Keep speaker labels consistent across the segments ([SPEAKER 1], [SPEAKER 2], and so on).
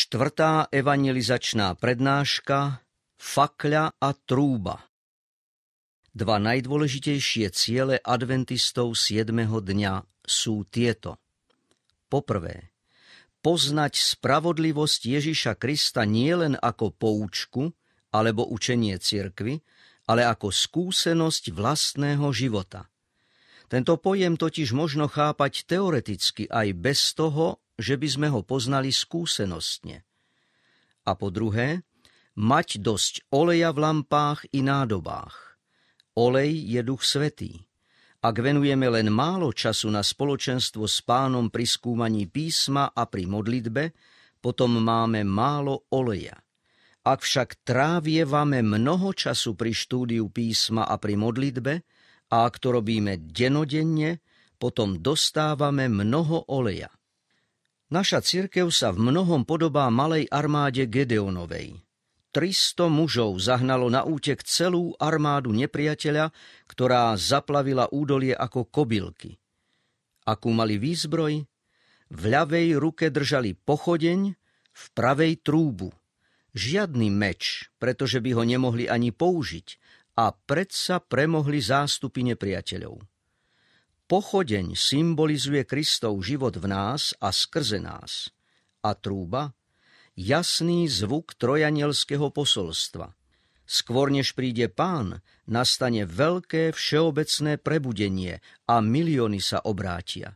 [SPEAKER 1] Štvrtá evangelizačná prednáška Fakľa a trúba Dva najdôležitejšie ciele adventistov 7. dňa sú tieto. Poprvé, poznať spravodlivosť Ježiša Krista nielen ako poučku alebo učenie cirkvy, ale ako skúsenosť vlastného života. Tento pojem totiž možno chápať teoreticky aj bez toho, že by sme ho poznali skúsenostne. A po druhé, mať dosť oleja v lampách i nádobách. Olej je duch svetý. Ak venujeme len málo času na spoločenstvo s pánom pri skúmaní písma a pri modlitbe, potom máme málo oleja. Ak však trávievame mnoho času pri štúdiu písma a pri modlitbe, a ak to robíme denodenne, potom dostávame mnoho oleja. Naša cirkev sa v mnohom podobá malej armáde Gedeonovej. 300 mužov zahnalo na útek celú armádu nepriateľa, ktorá zaplavila údolie ako kobylky. Akú mali výzbroj? V ľavej ruke držali pochodeň, v pravej trúbu. Žiadny meč, pretože by ho nemohli ani použiť, a predsa premohli zástupy nepriateľov. Pochodeň symbolizuje Kristov život v nás a skrze nás. A trúba? Jasný zvuk trojanielského posolstva. Skôr než príde pán, nastane veľké všeobecné prebudenie a milióny sa obrátia.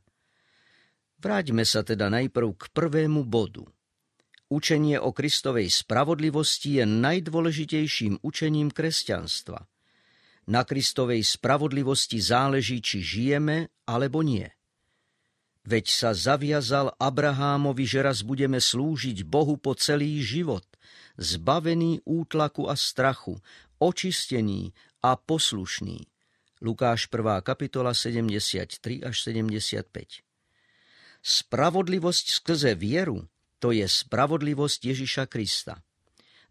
[SPEAKER 1] Vráťme sa teda najprv k prvému bodu. Učenie o Kristovej spravodlivosti je najdôležitejším učením kresťanstva – na Kristovej spravodlivosti záleží, či žijeme alebo nie. Veď sa zaviazal Abrahámovi, že raz budeme slúžiť Bohu po celý život, zbavený útlaku a strachu, očistený a poslušný. Lukáš 1. kapitola 73 až 75. Spravodlivosť skrze vieru, to je spravodlivosť Ježiša Krista.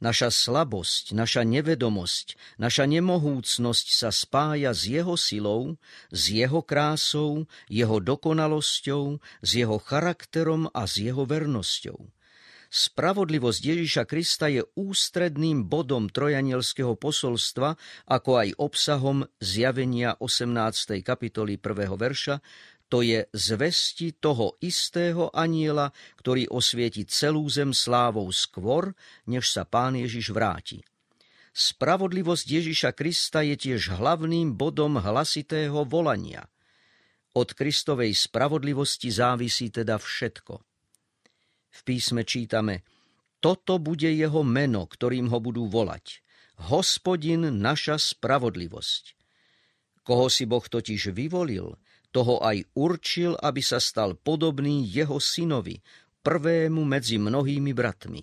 [SPEAKER 1] Naša slabosť, naša nevedomosť, naša nemohúcnosť sa spája s jeho silou, s jeho krásou, jeho dokonalosťou, s jeho charakterom a s jeho vernosťou. Spravodlivosť Ježiša Krista je ústredným bodom trojanielského posolstva, ako aj obsahom zjavenia 18. kapitoly 1. verša, to je zvesti toho istého aniela, ktorý osvieti celú zem slávou skôr, než sa pán Ježiš vráti. Spravodlivosť Ježiša Krista je tiež hlavným bodom hlasitého volania. Od Kristovej spravodlivosti závisí teda všetko. V písme čítame, toto bude jeho meno, ktorým ho budú volať. Hospodin naša spravodlivosť. Koho si Boh totiž vyvolil – toho aj určil, aby sa stal podobný jeho synovi, prvému medzi mnohými bratmi.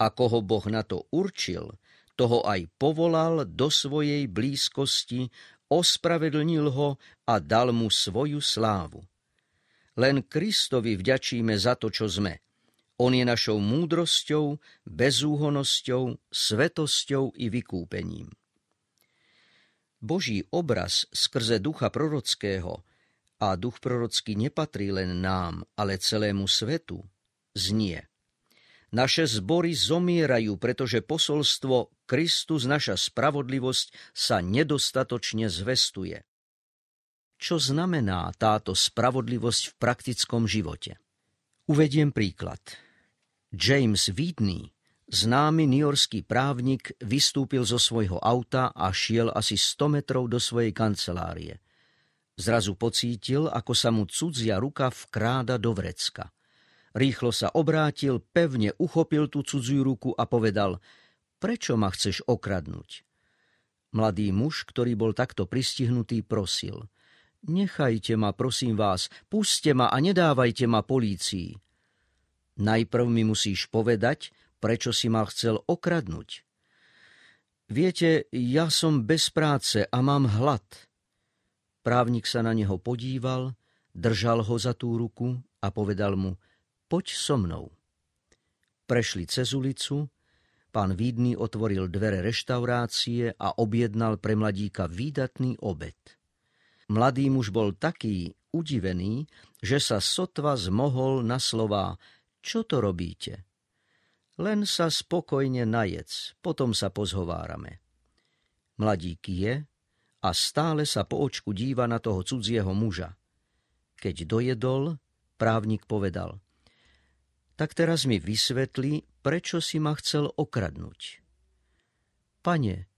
[SPEAKER 1] A koho Boh na to určil, toho aj povolal do svojej blízkosti, ospravedlnil ho a dal mu svoju slávu. Len Kristovi vďačíme za to, čo sme. On je našou múdrosťou, bezúhonosťou, svetosťou i vykúpením. Boží obraz skrze ducha prorockého a duch prorocký nepatrí len nám, ale celému svetu, znie. Naše zbory zomierajú, pretože posolstvo Kristus, naša spravodlivosť, sa nedostatočne zvestuje. Čo znamená táto spravodlivosť v praktickom živote? Uvediem príklad. James Whitney, známy newyorský právnik, vystúpil zo svojho auta a šiel asi 100 metrov do svojej kancelárie. Zrazu pocítil, ako sa mu cudzia ruka vkráda do vrecka. Rýchlo sa obrátil, pevne uchopil tú cudziu ruku a povedal Prečo ma chceš okradnúť? Mladý muž, ktorý bol takto pristihnutý, prosil Nechajte ma, prosím vás, puste ma a nedávajte ma polícii. Najprv mi musíš povedať, prečo si ma chcel okradnúť. Viete, ja som bez práce a mám hlad. Právnik sa na neho podíval, držal ho za tú ruku a povedal mu, poď so mnou. Prešli cez ulicu, pán Vídny otvoril dvere reštaurácie a objednal pre mladíka výdatný obed. Mladý muž bol taký udivený, že sa sotva zmohol na slová Čo to robíte? Len sa spokojne najec, potom sa pozhovárame. Mladík je, a stále sa po očku díva na toho cudzieho muža. Keď dojedol, právnik povedal, tak teraz mi vysvetli, prečo si ma chcel okradnúť. Pane,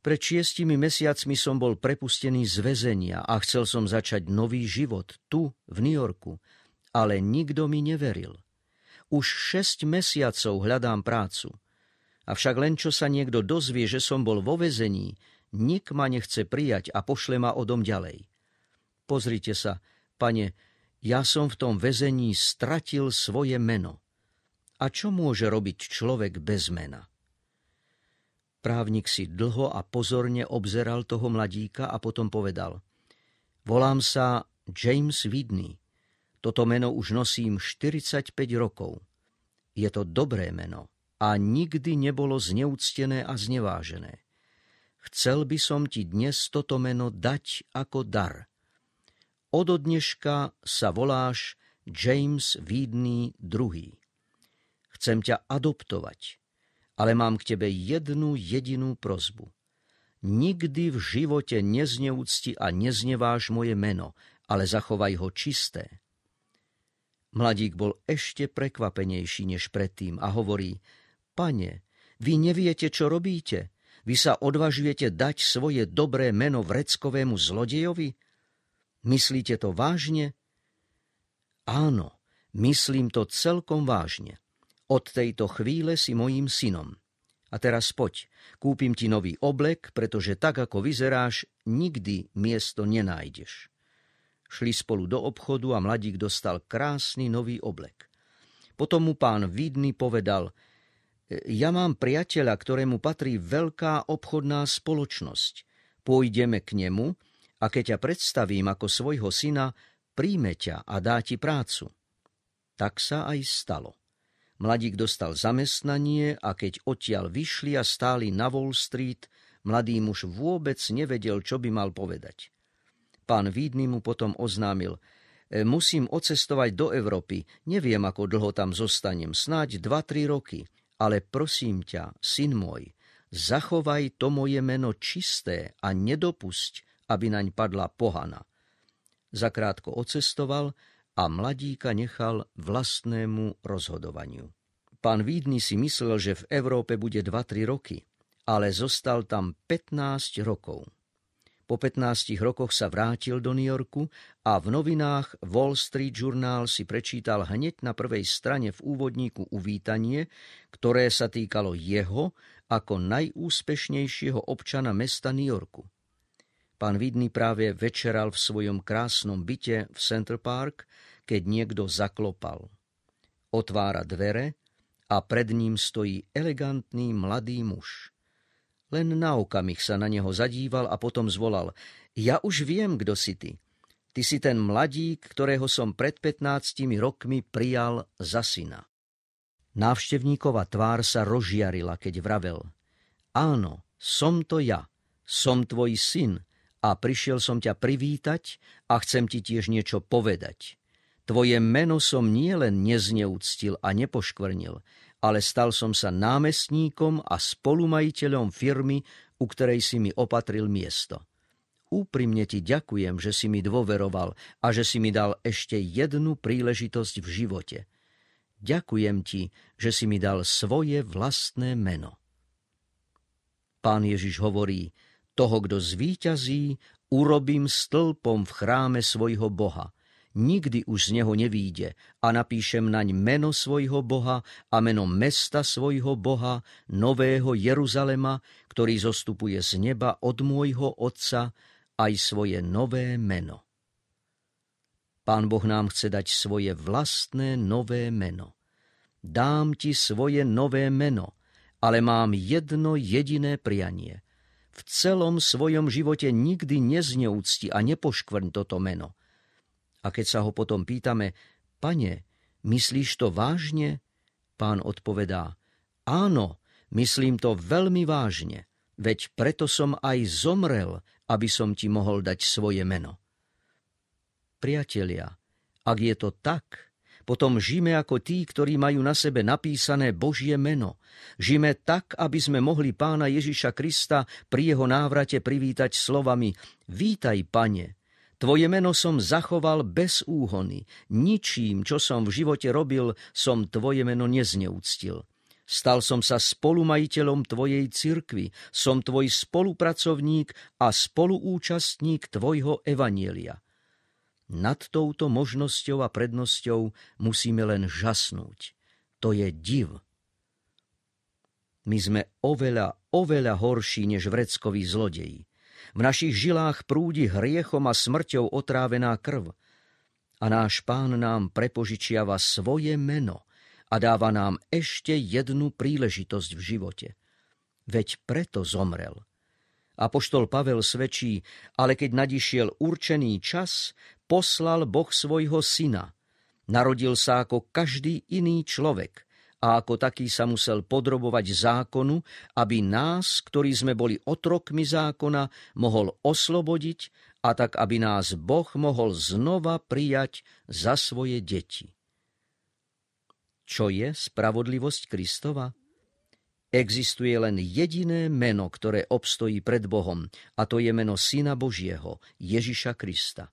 [SPEAKER 1] pred šiestimi mesiacmi som bol prepustený z väzenia a chcel som začať nový život tu, v New Yorku, ale nikto mi neveril. Už šesť mesiacov hľadám prácu. Avšak len čo sa niekto dozvie, že som bol vo väzení, nik ma nechce prijať a pošle ma odom ďalej. Pozrite sa, pane, ja som v tom väzení stratil svoje meno. A čo môže robiť človek bez mena? Právnik si dlho a pozorne obzeral toho mladíka a potom povedal. Volám sa James Vidny, Toto meno už nosím 45 rokov. Je to dobré meno a nikdy nebolo zneúctené a znevážené. Chcel by som ti dnes toto meno dať ako dar. Odo dneška sa voláš James Vídný II. Chcem ťa adoptovať, ale mám k tebe jednu jedinú prozbu. Nikdy v živote nezneúcti a nezneváš moje meno, ale zachovaj ho čisté. Mladík bol ešte prekvapenejší než predtým a hovorí, pane, vy neviete, čo robíte. Vy sa odvažujete dať svoje dobré meno vreckovému zlodejovi? Myslíte to vážne? Áno, myslím to celkom vážne. Od tejto chvíle si mojím synom. A teraz poď, kúpim ti nový oblek, pretože tak, ako vyzeráš, nikdy miesto nenájdeš. Šli spolu do obchodu a mladík dostal krásny nový oblek. Potom mu pán Vidný povedal – ja mám priateľa, ktorému patrí veľká obchodná spoločnosť. Pôjdeme k nemu a keď ťa predstavím ako svojho syna, príjme ťa a dá ti prácu. Tak sa aj stalo. Mladík dostal zamestnanie a keď odtiaľ vyšli a stáli na Wall Street, mladý muž vôbec nevedel, čo by mal povedať. Pán Vídny mu potom oznámil, e, musím odcestovať do Európy, neviem, ako dlho tam zostanem, snáď 2-3 roky – ale prosím ťa, syn môj, zachovaj to moje meno čisté a nedopusť, aby naň padla pohana. Zakrátko ocestoval a mladíka nechal vlastnému rozhodovaniu. Pán Vídny si myslel, že v Európe bude 2-3 roky, ale zostal tam 15 rokov. Po 15 rokoch sa vrátil do New Yorku a v novinách Wall Street Journal si prečítal hneď na prvej strane v úvodníku uvítanie, ktoré sa týkalo jeho ako najúspešnejšieho občana mesta New Yorku. Pán Vidný práve večeral v svojom krásnom byte v Center Park, keď niekto zaklopal. Otvára dvere a pred ním stojí elegantný mladý muž – len na okamih sa na neho zadíval a potom zvolal. Ja už viem, kto si ty. Ty si ten mladík, ktorého som pred 15 rokmi prijal za syna. Návštevníkova tvár sa rozžiarila, keď vravel. Áno, som to ja, som tvoj syn a prišiel som ťa privítať a chcem ti tiež niečo povedať. Tvoje meno som nielen nezneúctil a nepoškvrnil, ale stal som sa námestníkom a spolumajiteľom firmy, u ktorej si mi opatril miesto. Úprimne ti ďakujem, že si mi dôveroval a že si mi dal ešte jednu príležitosť v živote. Ďakujem ti, že si mi dal svoje vlastné meno. Pán Ježiš hovorí, toho, kto zvíťazí, urobím stĺpom v chráme svojho Boha nikdy už z neho nevíde a napíšem naň meno svojho Boha a meno mesta svojho Boha, nového Jeruzalema, ktorý zostupuje z neba od môjho Otca, aj svoje nové meno. Pán Boh nám chce dať svoje vlastné nové meno. Dám ti svoje nové meno, ale mám jedno jediné prianie – v celom svojom živote nikdy nezneúcti a nepoškvrň toto meno. A keď sa ho potom pýtame, pane, myslíš to vážne? Pán odpovedá, áno, myslím to veľmi vážne, veď preto som aj zomrel, aby som ti mohol dať svoje meno. Priatelia, ak je to tak, potom žime ako tí, ktorí majú na sebe napísané Božie meno. Žime tak, aby sme mohli pána Ježiša Krista pri jeho návrate privítať slovami Vítaj, pane, Tvoje meno som zachoval bez úhony. Ničím, čo som v živote robil, som Tvoje meno nezneúctil. Stal som sa spolumajiteľom Tvojej cirkvy, som Tvoj spolupracovník a spoluúčastník Tvojho evanielia. Nad touto možnosťou a prednosťou musíme len žasnúť. To je div. My sme oveľa, oveľa horší než vreckoví zlodeji. V našich žilách prúdi hriechom a smrťou otrávená krv. A náš pán nám prepožičiava svoje meno a dáva nám ešte jednu príležitosť v živote. Veď preto zomrel. Apoštol Pavel svedčí, ale keď nadišiel určený čas, poslal Boh svojho syna. Narodil sa ako každý iný človek a ako taký sa musel podrobovať zákonu, aby nás, ktorí sme boli otrokmi zákona, mohol oslobodiť a tak, aby nás Boh mohol znova prijať za svoje deti. Čo je spravodlivosť Kristova? Existuje len jediné meno, ktoré obstojí pred Bohom, a to je meno Syna Božieho, Ježiša Krista.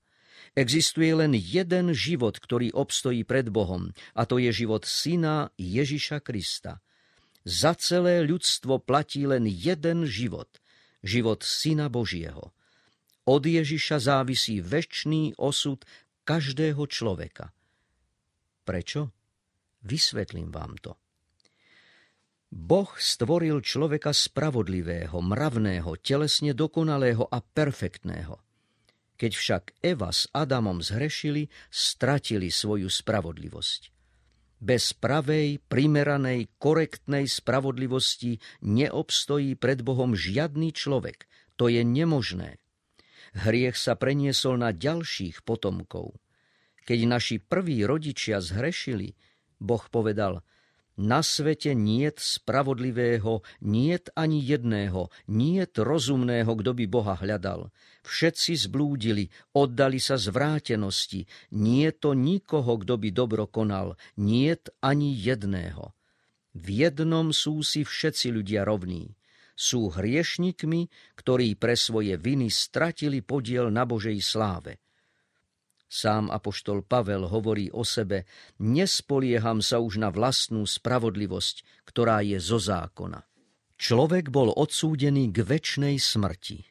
[SPEAKER 1] Existuje len jeden život, ktorý obstojí pred Bohom, a to je život Syna Ježiša Krista. Za celé ľudstvo platí len jeden život, život Syna Božieho. Od Ježiša závisí väčší osud každého človeka. Prečo? Vysvetlím vám to. Boh stvoril človeka spravodlivého, mravného, telesne dokonalého a perfektného. Keď však Eva s Adamom zhrešili, stratili svoju spravodlivosť. Bez pravej, primeranej, korektnej spravodlivosti neobstojí pred Bohom žiadny človek. To je nemožné. Hriech sa preniesol na ďalších potomkov. Keď naši prví rodičia zhrešili, Boh povedal – na svete niet spravodlivého, niet ani jedného, niet rozumného, kdo by Boha hľadal. Všetci zblúdili, oddali sa zvrátenosti, nie to nikoho, kdo by dobro konal, niet ani jedného. V jednom sú si všetci ľudia rovní. Sú hriešnikmi, ktorí pre svoje viny stratili podiel na Božej sláve. Sám apoštol Pavel hovorí o sebe, nespolieham sa už na vlastnú spravodlivosť, ktorá je zo zákona. Človek bol odsúdený k väčšnej smrti.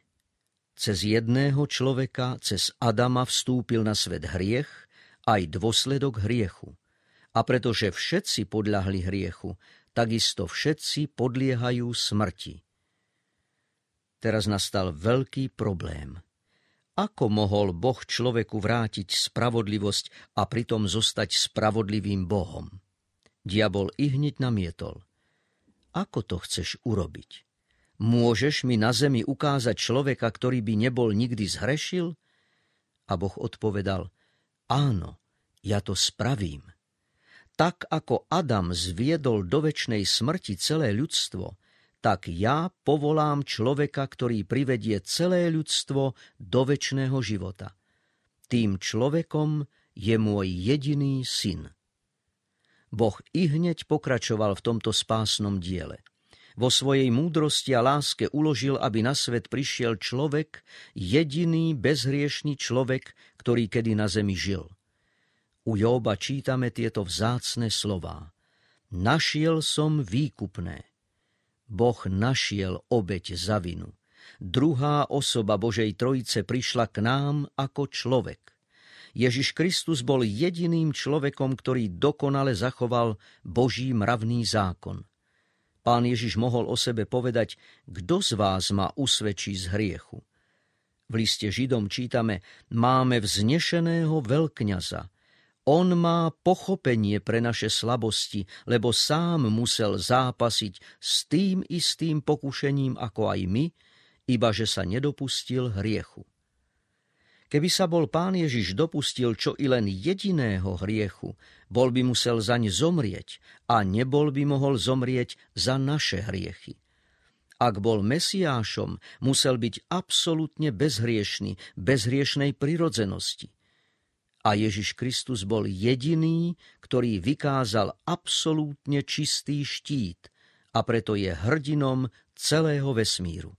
[SPEAKER 1] Cez jedného človeka, cez Adama vstúpil na svet hriech, aj dôsledok hriechu. A pretože všetci podľahli hriechu, takisto všetci podliehajú smrti. Teraz nastal veľký problém. Ako mohol Boh človeku vrátiť spravodlivosť a pritom zostať spravodlivým Bohom? Diabol i hneď namietol. Ako to chceš urobiť? Môžeš mi na zemi ukázať človeka, ktorý by nebol nikdy zhrešil? A Boh odpovedal, áno, ja to spravím. Tak ako Adam zviedol do väčšnej smrti celé ľudstvo – tak ja povolám človeka, ktorý privedie celé ľudstvo do väčšného života. Tým človekom je môj jediný syn. Boh i hneď pokračoval v tomto spásnom diele. Vo svojej múdrosti a láske uložil, aby na svet prišiel človek, jediný bezhriešný človek, ktorý kedy na zemi žil. U Jóba čítame tieto vzácne slová. Našiel som výkupné. Boh našiel obeď za vinu. Druhá osoba Božej Trojice prišla k nám ako človek. Ježiš Kristus bol jediným človekom, ktorý dokonale zachoval Boží mravný zákon. Pán Ježiš mohol o sebe povedať, kto z vás ma usvedčí z hriechu. V liste Židom čítame, máme vznešeného veľkňaza, on má pochopenie pre naše slabosti, lebo sám musel zápasiť s tým istým pokušením ako aj my, iba že sa nedopustil hriechu. Keby sa bol pán Ježiš dopustil čo i len jediného hriechu, bol by musel zaň zomrieť a nebol by mohol zomrieť za naše hriechy. Ak bol Mesiášom, musel byť absolútne bezhriešný, bezhriešnej prirodzenosti a Ježiš Kristus bol jediný, ktorý vykázal absolútne čistý štít a preto je hrdinom celého vesmíru.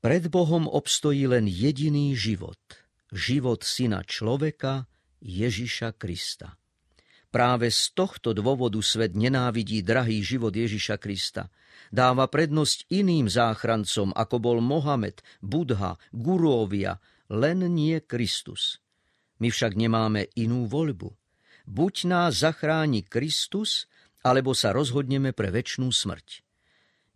[SPEAKER 1] Pred Bohom obstojí len jediný život, život syna človeka, Ježiša Krista. Práve z tohto dôvodu svet nenávidí drahý život Ježiša Krista. Dáva prednosť iným záchrancom, ako bol Mohamed, Budha, Guruovia, len nie Kristus. My však nemáme inú voľbu. Buď nás zachráni Kristus, alebo sa rozhodneme pre väčšnú smrť.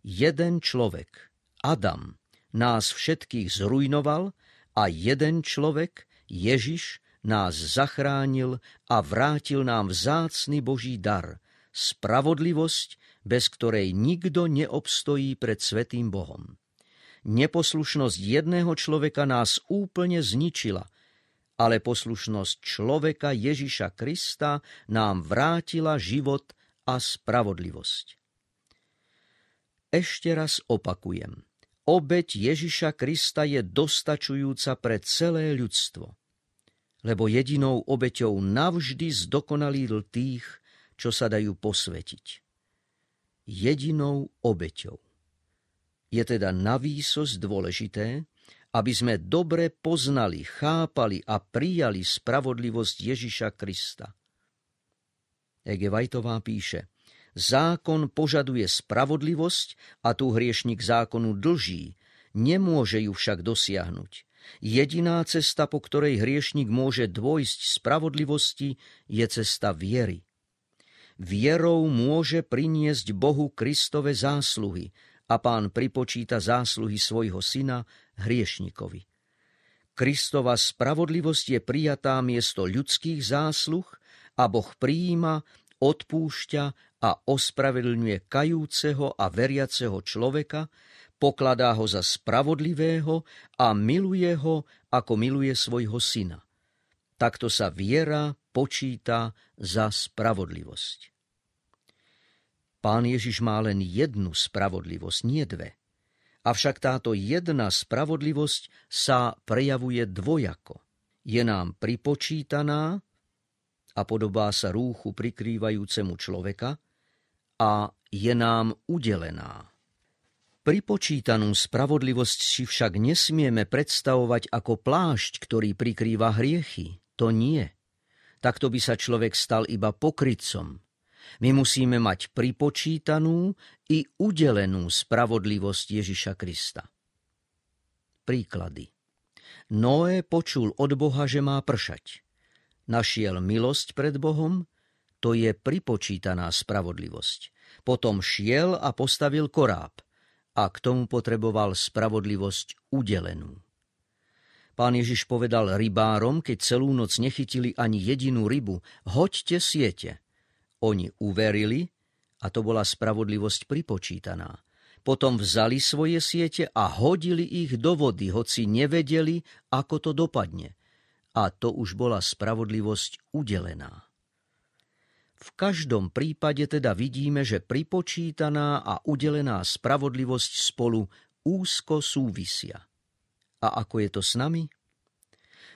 [SPEAKER 1] Jeden človek, Adam, nás všetkých zrujnoval a jeden človek, Ježiš, nás zachránil a vrátil nám vzácny Boží dar, spravodlivosť, bez ktorej nikto neobstojí pred Svetým Bohom. Neposlušnosť jedného človeka nás úplne zničila ale poslušnosť človeka Ježiša Krista nám vrátila život a spravodlivosť. Ešte raz opakujem. Obeď Ježiša Krista je dostačujúca pre celé ľudstvo, lebo jedinou obeťou navždy zdokonalil tých, čo sa dajú posvetiť. Jedinou obeťou. Je teda navýsosť dôležité, aby sme dobre poznali, chápali a prijali spravodlivosť Ježiša Krista. Ege Vajtová píše, zákon požaduje spravodlivosť a tu hriešnik zákonu dlží, nemôže ju však dosiahnuť. Jediná cesta, po ktorej hriešnik môže dvojsť spravodlivosti, je cesta viery. Vierou môže priniesť Bohu Kristove zásluhy, a pán pripočíta zásluhy svojho syna hriešnikovi. Kristova spravodlivosť je prijatá miesto ľudských zásluh a Boh prijíma, odpúšťa a ospravedlňuje kajúceho a veriaceho človeka, pokladá ho za spravodlivého a miluje ho, ako miluje svojho syna. Takto sa viera počíta za spravodlivosť. Pán Ježiš má len jednu spravodlivosť, nie dve. Avšak táto jedna spravodlivosť sa prejavuje dvojako. Je nám pripočítaná a podobá sa rúchu prikrývajúcemu človeka a je nám udelená. Pripočítanú spravodlivosť si však nesmieme predstavovať ako plášť, ktorý prikrýva hriechy. To nie. Takto by sa človek stal iba pokrytcom, my musíme mať pripočítanú i udelenú spravodlivosť Ježiša Krista. Príklady. Noé počul od Boha, že má pršať. Našiel milosť pred Bohom, to je pripočítaná spravodlivosť. Potom šiel a postavil koráb a k tomu potreboval spravodlivosť udelenú. Pán Ježiš povedal rybárom, keď celú noc nechytili ani jedinú rybu, hoďte siete. Oni uverili a to bola spravodlivosť pripočítaná. Potom vzali svoje siete a hodili ich do vody, hoci nevedeli, ako to dopadne. A to už bola spravodlivosť udelená. V každom prípade teda vidíme, že pripočítaná a udelená spravodlivosť spolu úzko súvisia. A ako je to s nami?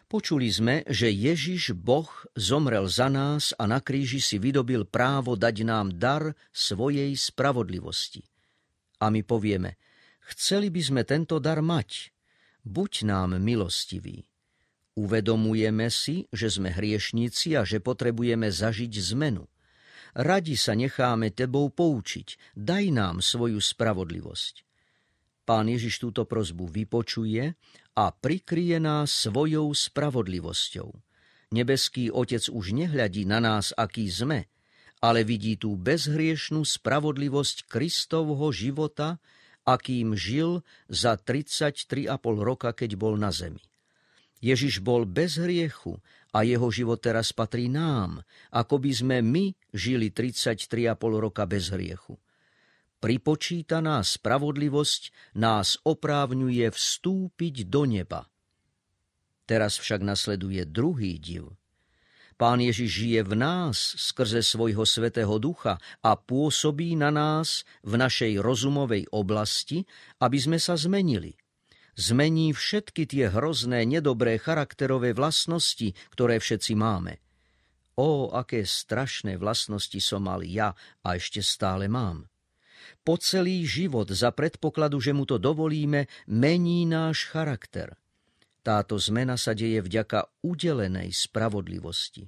[SPEAKER 1] Počuli sme, že Ježiš Boh zomrel za nás a na kríži si vydobil právo dať nám dar svojej spravodlivosti. A my povieme, chceli by sme tento dar mať, buď nám milostivý. Uvedomujeme si, že sme hriešnici a že potrebujeme zažiť zmenu. Radi sa necháme tebou poučiť, daj nám svoju spravodlivosť. Pán Ježiš túto prozbu vypočuje a prikryje nás svojou spravodlivosťou. Nebeský Otec už nehľadí na nás, aký sme, ale vidí tú bezhriešnú spravodlivosť Kristovho života, akým žil za 33,5 roka, keď bol na zemi. Ježiš bol bez hriechu a jeho život teraz patrí nám, ako by sme my žili 33,5 roka bez hriechu pripočítaná spravodlivosť nás oprávňuje vstúpiť do neba. Teraz však nasleduje druhý div. Pán Ježiš žije v nás skrze svojho svetého ducha a pôsobí na nás v našej rozumovej oblasti, aby sme sa zmenili. Zmení všetky tie hrozné, nedobré charakterové vlastnosti, ktoré všetci máme. O, aké strašné vlastnosti som mal ja a ešte stále mám po celý život za predpokladu, že mu to dovolíme, mení náš charakter. Táto zmena sa deje vďaka udelenej spravodlivosti.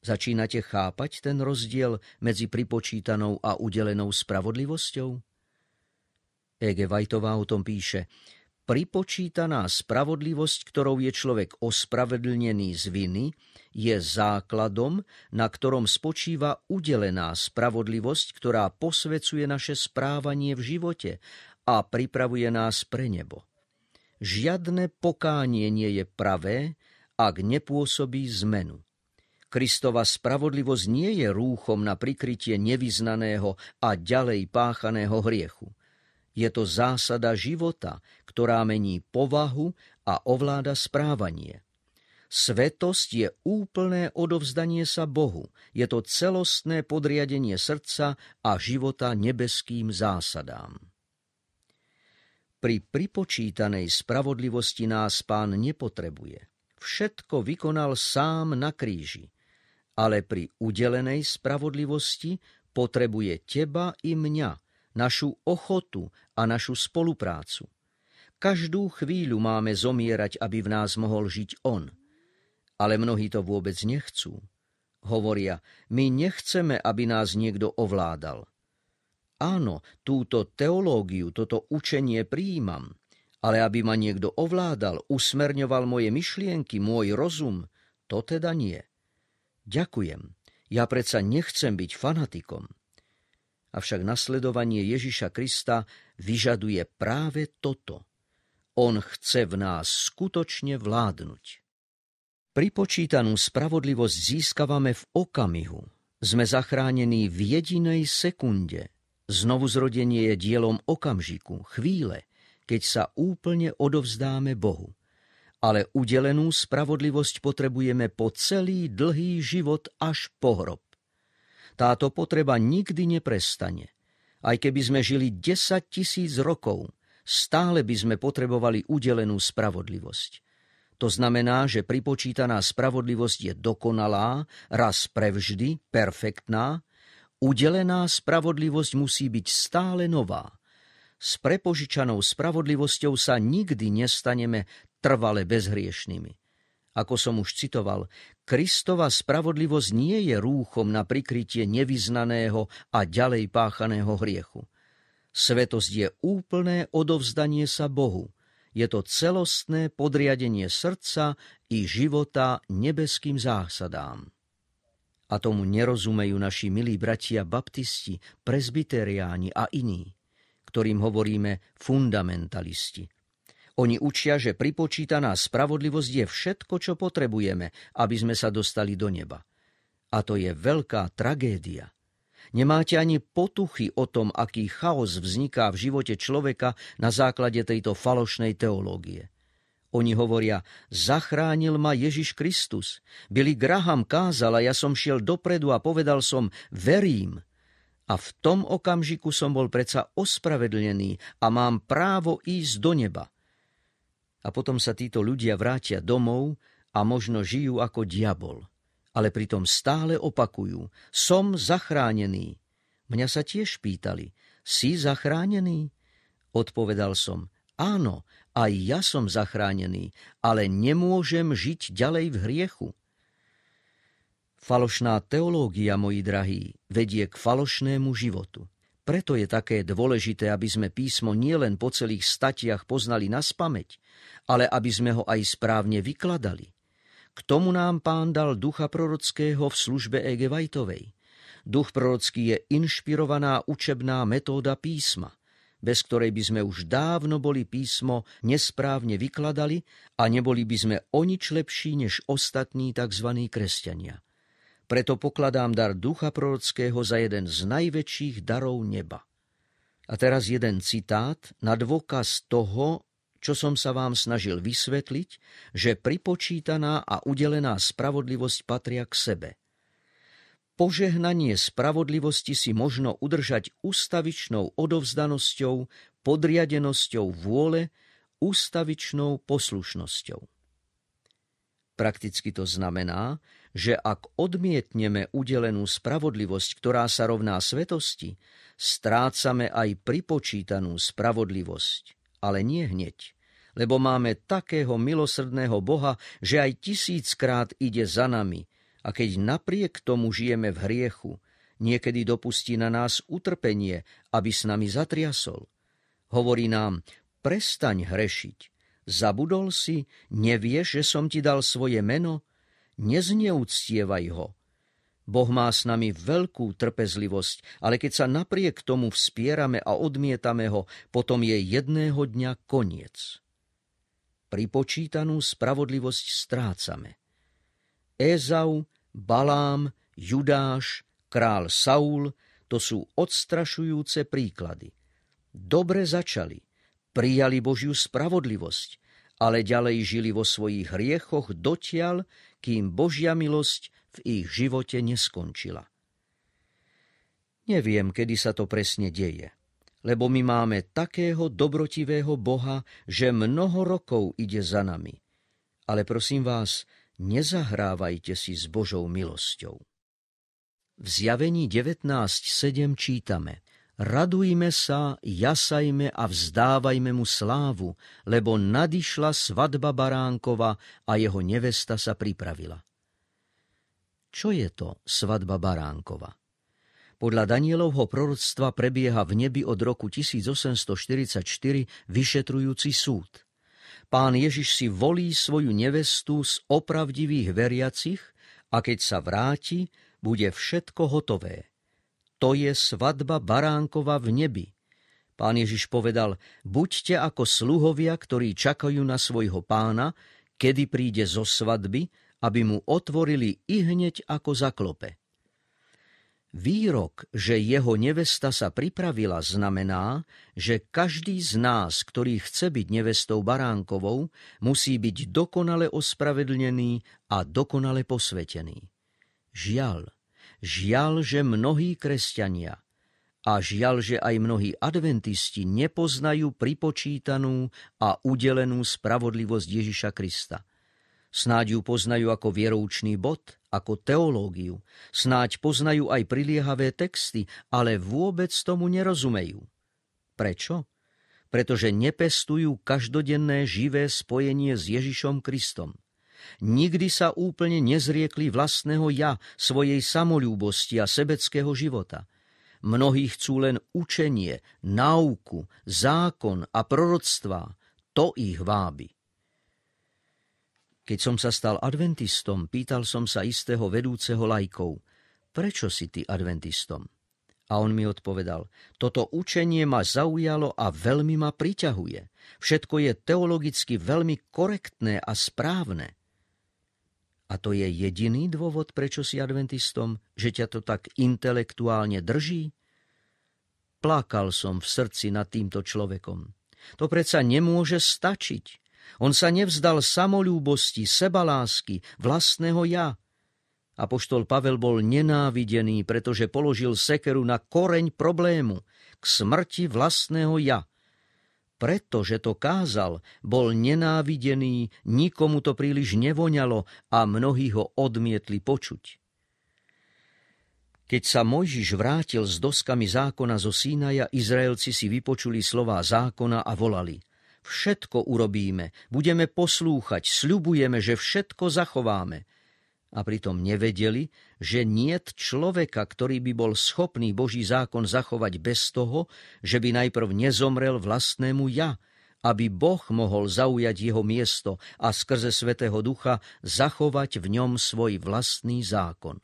[SPEAKER 1] Začínate chápať ten rozdiel medzi pripočítanou a udelenou spravodlivosťou? Ege Vajtová o tom píše – pripočítaná spravodlivosť, ktorou je človek ospravedlnený z viny, je základom, na ktorom spočíva udelená spravodlivosť, ktorá posvecuje naše správanie v živote a pripravuje nás pre nebo. Žiadne pokánie nie je pravé, ak nepôsobí zmenu. Kristova spravodlivosť nie je rúchom na prikrytie nevyznaného a ďalej páchaného hriechu. Je to zásada života, ktorá mení povahu a ovláda správanie. Svetosť je úplné odovzdanie sa Bohu, je to celostné podriadenie srdca a života nebeským zásadám. Pri pripočítanej spravodlivosti nás pán nepotrebuje. Všetko vykonal sám na kríži, ale pri udelenej spravodlivosti potrebuje teba i mňa, našu ochotu a našu spoluprácu. Každú chvíľu máme zomierať, aby v nás mohol žiť On. Ale mnohí to vôbec nechcú. Hovoria, my nechceme, aby nás niekto ovládal. Áno, túto teológiu, toto učenie príjmam, ale aby ma niekto ovládal, usmerňoval moje myšlienky, môj rozum, to teda nie. Ďakujem, ja predsa nechcem byť fanatikom. Avšak nasledovanie Ježiša Krista vyžaduje práve toto – on chce v nás skutočne vládnuť. Pripočítanú spravodlivosť získavame v okamihu. Sme zachránení v jedinej sekunde. Znovuzrodenie je dielom okamžiku, chvíle, keď sa úplne odovzdáme Bohu. Ale udelenú spravodlivosť potrebujeme po celý dlhý život až po hrob. Táto potreba nikdy neprestane. Aj keby sme žili 10 tisíc rokov – stále by sme potrebovali udelenú spravodlivosť. To znamená, že pripočítaná spravodlivosť je dokonalá, raz prevždy, perfektná, udelená spravodlivosť musí byť stále nová. S prepožičanou spravodlivosťou sa nikdy nestaneme trvale bezhriešnými. Ako som už citoval, Kristova spravodlivosť nie je rúchom na prikrytie nevyznaného a ďalej páchaného hriechu. Svetosť je úplné odovzdanie sa Bohu. Je to celostné podriadenie srdca i života nebeským zásadám. A tomu nerozumejú naši milí bratia baptisti, prezbiteriáni a iní, ktorým hovoríme fundamentalisti. Oni učia, že pripočítaná spravodlivosť je všetko, čo potrebujeme, aby sme sa dostali do neba. A to je veľká tragédia. Nemáte ani potuchy o tom, aký chaos vzniká v živote človeka na základe tejto falošnej teológie. Oni hovoria, zachránil ma Ježiš Kristus. Billy Graham kázal a ja som šiel dopredu a povedal som, verím. A v tom okamžiku som bol predsa ospravedlnený a mám právo ísť do neba. A potom sa títo ľudia vrátia domov a možno žijú ako diabol ale pritom stále opakujú, som zachránený. Mňa sa tiež pýtali, si zachránený? Odpovedal som, áno, aj ja som zachránený, ale nemôžem žiť ďalej v hriechu. Falošná teológia, moji drahí, vedie k falošnému životu. Preto je také dôležité, aby sme písmo nielen po celých statiach poznali na spameť, ale aby sme ho aj správne vykladali. K tomu nám pán dal ducha prorockého v službe E.G. Vajtovej. Duch prorocký je inšpirovaná učebná metóda písma, bez ktorej by sme už dávno boli písmo nesprávne vykladali a neboli by sme o nič lepší než ostatní tzv. kresťania. Preto pokladám dar ducha prorockého za jeden z najväčších darov neba. A teraz jeden citát na dôkaz toho, čo som sa vám snažil vysvetliť, že pripočítaná a udelená spravodlivosť patria k sebe. Požehnanie spravodlivosti si možno udržať ustavičnou odovzdanosťou, podriadenosťou vôle, ustavičnou poslušnosťou. Prakticky to znamená, že ak odmietneme udelenú spravodlivosť, ktorá sa rovná svetosti, strácame aj pripočítanú spravodlivosť, ale nie hneď, lebo máme takého milosrdného Boha, že aj tisíckrát ide za nami a keď napriek tomu žijeme v hriechu, niekedy dopustí na nás utrpenie, aby s nami zatriasol. Hovorí nám, prestaň hrešiť. Zabudol si, nevieš, že som ti dal svoje meno? Nezneúctievaj ho, Boh má s nami veľkú trpezlivosť, ale keď sa napriek tomu vspierame a odmietame ho, potom je jedného dňa koniec. Pripočítanú spravodlivosť strácame. Ézau, Balám, Judáš, král Saul, to sú odstrašujúce príklady. Dobre začali, prijali Božiu spravodlivosť, ale ďalej žili vo svojich hriechoch dotiaľ, kým Božia milosť v ich živote neskončila. Neviem, kedy sa to presne deje, lebo my máme takého dobrotivého Boha, že mnoho rokov ide za nami. Ale prosím vás, nezahrávajte si s Božou milosťou. V zjavení 19.7 čítame Radujme sa, jasajme a vzdávajme mu slávu, lebo nadišla svadba Baránkova a jeho nevesta sa pripravila. Čo je to svadba Baránkova? Podľa Danielovho proroctva prebieha v nebi od roku 1844 vyšetrujúci súd. Pán Ježiš si volí svoju nevestu z opravdivých veriacich a keď sa vráti, bude všetko hotové. To je svadba Baránkova v nebi. Pán Ježiš povedal, buďte ako sluhovia, ktorí čakajú na svojho pána, kedy príde zo svadby aby mu otvorili i hneď ako zaklope. Výrok, že jeho nevesta sa pripravila, znamená, že každý z nás, ktorý chce byť nevestou Baránkovou, musí byť dokonale ospravedlnený a dokonale posvetený. Žiaľ, žiaľ, že mnohí kresťania a žiaľ, že aj mnohí adventisti nepoznajú pripočítanú a udelenú spravodlivosť Ježiša Krista – Snáď ju poznajú ako vieroučný bod, ako teológiu. Snáď poznajú aj priliehavé texty, ale vôbec tomu nerozumejú. Prečo? Pretože nepestujú každodenné živé spojenie s Ježišom Kristom. Nikdy sa úplne nezriekli vlastného ja, svojej samolúbosti a sebeckého života. Mnohí chcú len učenie, náuku, zákon a proroctvá. To ich vábi. Keď som sa stal adventistom, pýtal som sa istého vedúceho lajkov, prečo si ty adventistom? A on mi odpovedal, toto učenie ma zaujalo a veľmi ma priťahuje. Všetko je teologicky veľmi korektné a správne. A to je jediný dôvod, prečo si adventistom, že ťa to tak intelektuálne drží? Plakal som v srdci nad týmto človekom. To predsa nemôže stačiť. On sa nevzdal samolúbosti, sebalásky, vlastného ja. Apoštol Pavel bol nenávidený, pretože položil sekeru na koreň problému, k smrti vlastného ja. Pretože to kázal, bol nenávidený, nikomu to príliš nevoňalo a mnohí ho odmietli počuť. Keď sa Mojžiš vrátil s doskami zákona zo Sínaja, Izraelci si vypočuli slová zákona a volali – Všetko urobíme, budeme poslúchať, sľubujeme, že všetko zachováme. A pritom nevedeli, že niet človeka, ktorý by bol schopný Boží zákon zachovať bez toho, že by najprv nezomrel vlastnému ja, aby Boh mohol zaujať jeho miesto a skrze Svetého Ducha zachovať v ňom svoj vlastný zákon.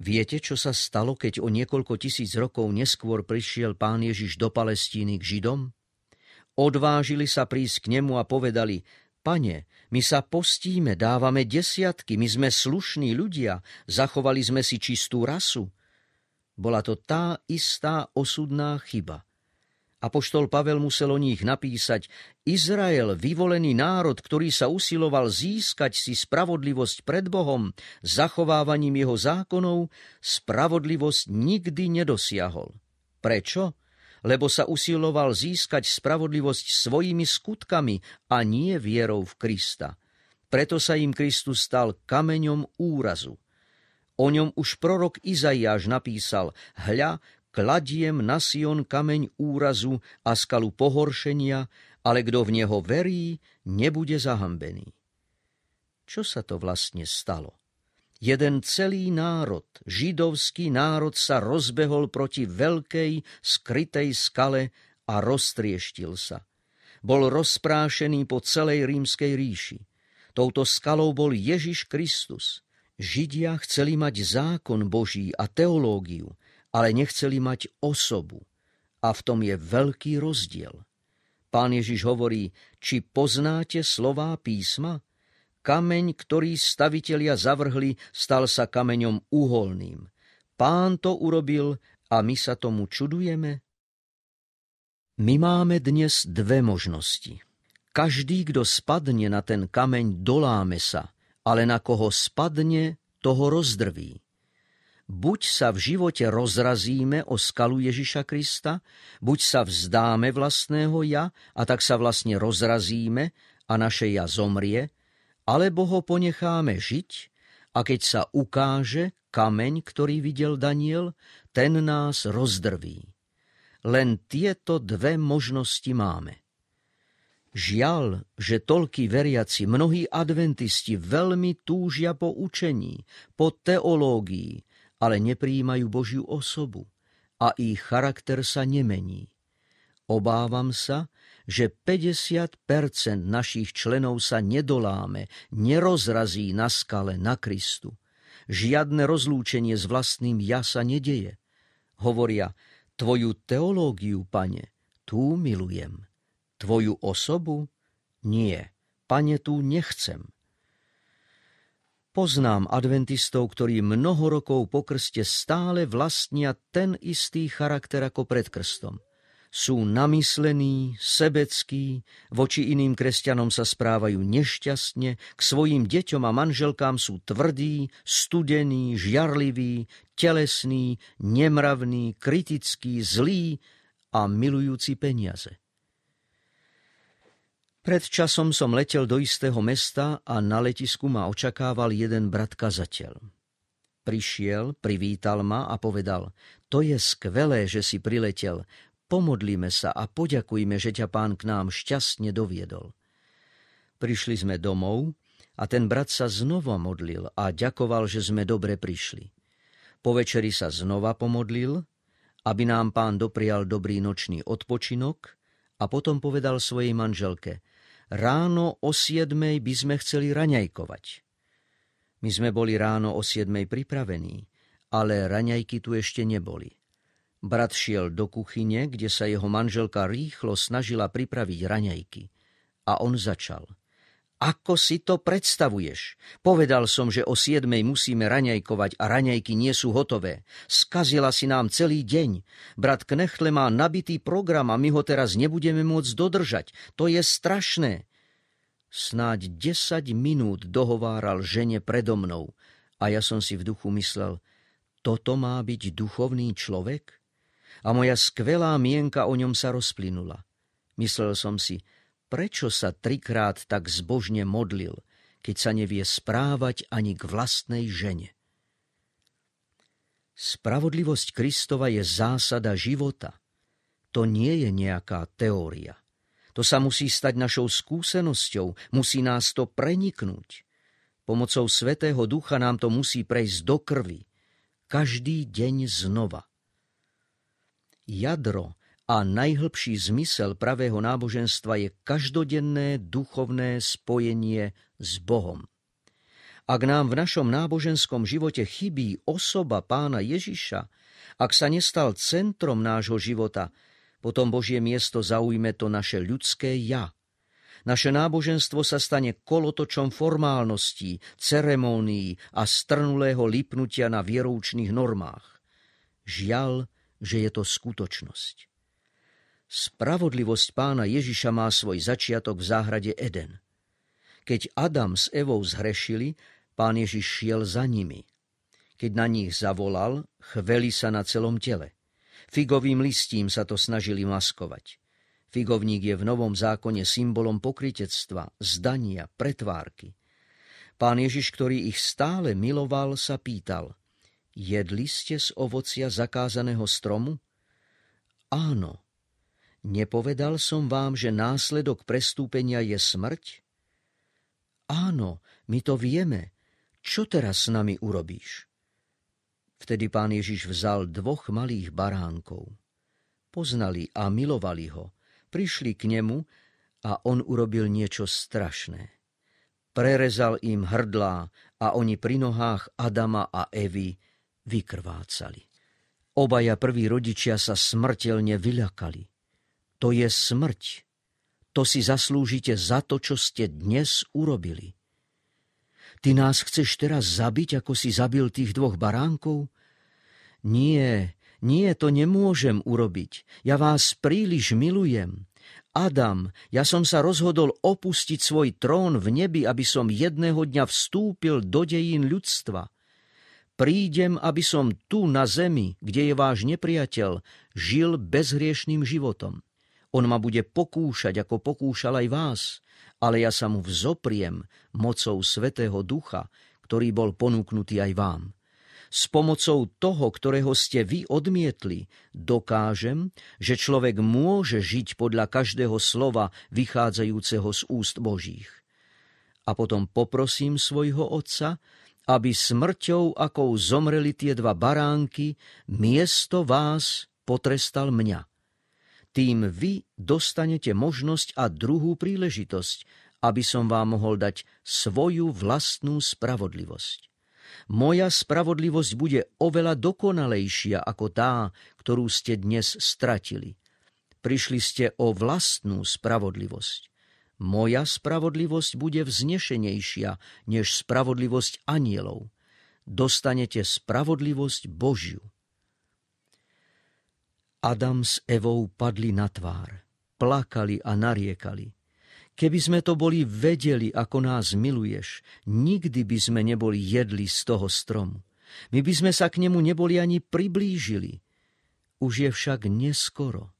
[SPEAKER 1] Viete, čo sa stalo, keď o niekoľko tisíc rokov neskôr prišiel pán Ježiš do Palestíny k Židom? Odvážili sa prísť k nemu a povedali, Pane, my sa postíme, dávame desiatky, my sme slušní ľudia, zachovali sme si čistú rasu. Bola to tá istá osudná chyba. Apoštol Pavel musel o nich napísať Izrael, vyvolený národ, ktorý sa usiloval získať si spravodlivosť pred Bohom, zachovávaním jeho zákonov, spravodlivosť nikdy nedosiahol. Prečo? lebo sa usiloval získať spravodlivosť svojimi skutkami a nie vierou v Krista. Preto sa im Kristus stal kameňom úrazu. O ňom už prorok Izaiáš napísal, hľa, kladiem na Sion kameň úrazu a skalu pohoršenia, ale kto v neho verí, nebude zahambený. Čo sa to vlastne stalo? Jeden celý národ, židovský národ sa rozbehol proti veľkej, skrytej skale a roztrieštil sa. Bol rozprášený po celej rímskej ríši. Touto skalou bol Ježiš Kristus. Židia chceli mať zákon Boží a teológiu, ale nechceli mať osobu. A v tom je veľký rozdiel. Pán Ježiš hovorí, či poznáte slová písma? Kameň, ktorý stavitelia zavrhli, stal sa kameňom uholným. Pán to urobil a my sa tomu čudujeme? My máme dnes dve možnosti. Každý, kto spadne na ten kameň, doláme sa, ale na koho spadne, toho rozdrví. Buď sa v živote rozrazíme o skalu Ježiša Krista, buď sa vzdáme vlastného ja a tak sa vlastne rozrazíme a naše ja zomrie, alebo ho ponecháme žiť a keď sa ukáže kameň, ktorý videl Daniel, ten nás rozdrví. Len tieto dve možnosti máme. Žiaľ, že toľky veriaci, mnohí adventisti veľmi túžia po učení, po teológii, ale nepríjmajú Božiu osobu a ich charakter sa nemení. Obávam sa, že 50 našich členov sa nedoláme, nerozrazí na skale, na Kristu. Žiadne rozlúčenie s vlastným ja sa nedeje. Hovoria, tvoju teológiu, pane, tú milujem. Tvoju osobu? Nie, pane, tú nechcem. Poznám adventistov, ktorí mnoho rokov po krste stále vlastnia ten istý charakter ako pred krstom – sú namyslení, sebeckí, voči iným kresťanom sa správajú nešťastne, k svojim deťom a manželkám sú tvrdí, studení, žiarliví, telesní, nemravní, kritickí, zlí a milujúci peniaze. Pred časom som letel do istého mesta a na letisku ma očakával jeden brat kazateľ. Prišiel, privítal ma a povedal, to je skvelé, že si priletel, Pomodlíme sa a poďakujme, že ťa pán k nám šťastne doviedol. Prišli sme domov a ten brat sa znova modlil a ďakoval, že sme dobre prišli. Po večeri sa znova pomodlil, aby nám pán doprial dobrý nočný odpočinok a potom povedal svojej manželke, ráno o siedmej by sme chceli raňajkovať. My sme boli ráno o siedmej pripravení, ale raňajky tu ešte neboli. Brat šiel do kuchyne, kde sa jeho manželka rýchlo snažila pripraviť raňajky. A on začal. Ako si to predstavuješ? Povedal som, že o siedmej musíme raňajkovať a raňajky nie sú hotové. Skazila si nám celý deň. Brat Knechtle má nabitý program a my ho teraz nebudeme môcť dodržať. To je strašné. Snáď desať minút dohováral žene predo mnou a ja som si v duchu myslel, toto má byť duchovný človek? a moja skvelá mienka o ňom sa rozplynula. Myslel som si, prečo sa trikrát tak zbožne modlil, keď sa nevie správať ani k vlastnej žene. Spravodlivosť Kristova je zásada života. To nie je nejaká teória. To sa musí stať našou skúsenosťou, musí nás to preniknúť. Pomocou Svetého Ducha nám to musí prejsť do krvi. Každý deň znova. Jadro a najhlbší zmysel pravého náboženstva je každodenné duchovné spojenie s Bohom. Ak nám v našom náboženskom živote chybí osoba pána Ježiša, ak sa nestal centrom nášho života, potom Božie miesto zaujme to naše ľudské ja. Naše náboženstvo sa stane kolotočom formálností, ceremonií a strnulého lipnutia na vieroučných normách. Žiaľ, že je to skutočnosť. Spravodlivosť pána Ježiša má svoj začiatok v záhrade Eden. Keď Adam s Evou zhrešili, pán Ježiš šiel za nimi. Keď na nich zavolal, chveli sa na celom tele. Figovým listím sa to snažili maskovať. Figovník je v Novom zákone symbolom pokritectva, zdania, pretvárky. Pán Ježiš, ktorý ich stále miloval, sa pýtal – Jedli ste z ovocia zakázaného stromu? Áno. Nepovedal som vám, že následok prestúpenia je smrť? Áno, my to vieme. Čo teraz s nami urobíš? Vtedy pán Ježiš vzal dvoch malých baránkov. Poznali a milovali ho, prišli k nemu a on urobil niečo strašné. Prerezal im hrdlá a oni pri nohách Adama a Evy vykrvácali. Obaja prví rodičia sa smrteľne vyľakali. To je smrť. To si zaslúžite za to, čo ste dnes urobili. Ty nás chceš teraz zabiť, ako si zabil tých dvoch baránkov? Nie, nie, to nemôžem urobiť. Ja vás príliš milujem. Adam, ja som sa rozhodol opustiť svoj trón v nebi, aby som jedného dňa vstúpil do dejín ľudstva prídem, aby som tu na zemi, kde je váš nepriateľ, žil bezhriešným životom. On ma bude pokúšať, ako pokúšal aj vás, ale ja sa mu vzopriem mocou Svetého Ducha, ktorý bol ponúknutý aj vám. S pomocou toho, ktorého ste vy odmietli, dokážem, že človek môže žiť podľa každého slova vychádzajúceho z úst Božích. A potom poprosím svojho Otca, aby smrťou, akou zomreli tie dva baránky, miesto vás potrestal mňa. Tým vy dostanete možnosť a druhú príležitosť, aby som vám mohol dať svoju vlastnú spravodlivosť. Moja spravodlivosť bude oveľa dokonalejšia ako tá, ktorú ste dnes stratili. Prišli ste o vlastnú spravodlivosť moja spravodlivosť bude vznešenejšia než spravodlivosť anielov. Dostanete spravodlivosť Božiu. Adam s Evou padli na tvár, plakali a nariekali. Keby sme to boli vedeli, ako nás miluješ, nikdy by sme neboli jedli z toho stromu. My by sme sa k nemu neboli ani priblížili. Už je však neskoro.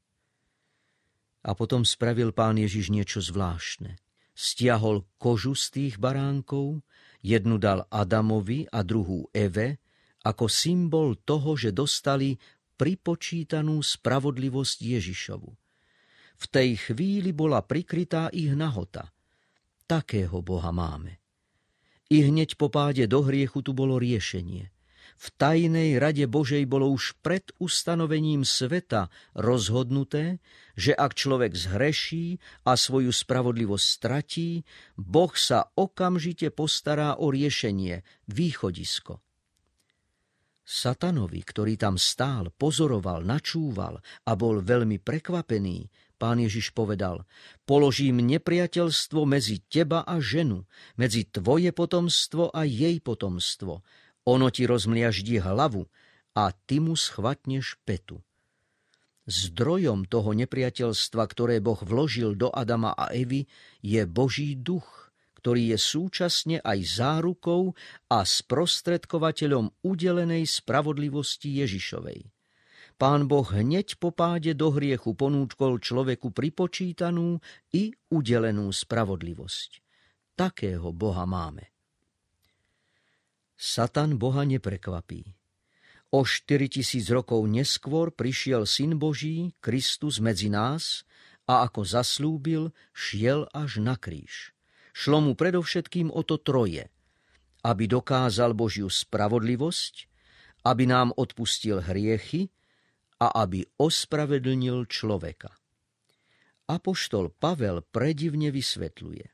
[SPEAKER 1] A potom spravil pán Ježiš niečo zvláštne. Stiahol kožu z tých baránkov, jednu dal Adamovi a druhú Eve, ako symbol toho, že dostali pripočítanú spravodlivosť Ježišovu. V tej chvíli bola prikrytá ich nahota. Takého Boha máme. I hneď po páde do hriechu tu bolo riešenie. V tajnej rade Božej bolo už pred ustanovením sveta rozhodnuté, že ak človek zhreší a svoju spravodlivosť stratí, Boh sa okamžite postará o riešenie, východisko. Satanovi, ktorý tam stál, pozoroval, načúval a bol veľmi prekvapený, pán Ježiš povedal, položím nepriateľstvo medzi teba a ženu, medzi tvoje potomstvo a jej potomstvo ono ti rozmliaždí hlavu a ty mu schvatneš petu. Zdrojom toho nepriateľstva, ktoré Boh vložil do Adama a Evy, je Boží duch, ktorý je súčasne aj zárukou a sprostredkovateľom udelenej spravodlivosti Ježišovej. Pán Boh hneď po páde do hriechu ponúčkol človeku pripočítanú i udelenú spravodlivosť. Takého Boha máme. Satan Boha neprekvapí. O 4000 rokov neskôr prišiel Syn Boží, Kristus medzi nás a ako zaslúbil, šiel až na kríž. Šlo mu predovšetkým o to troje, aby dokázal Božiu spravodlivosť, aby nám odpustil hriechy a aby ospravedlnil človeka. Apoštol Pavel predivne vysvetľuje.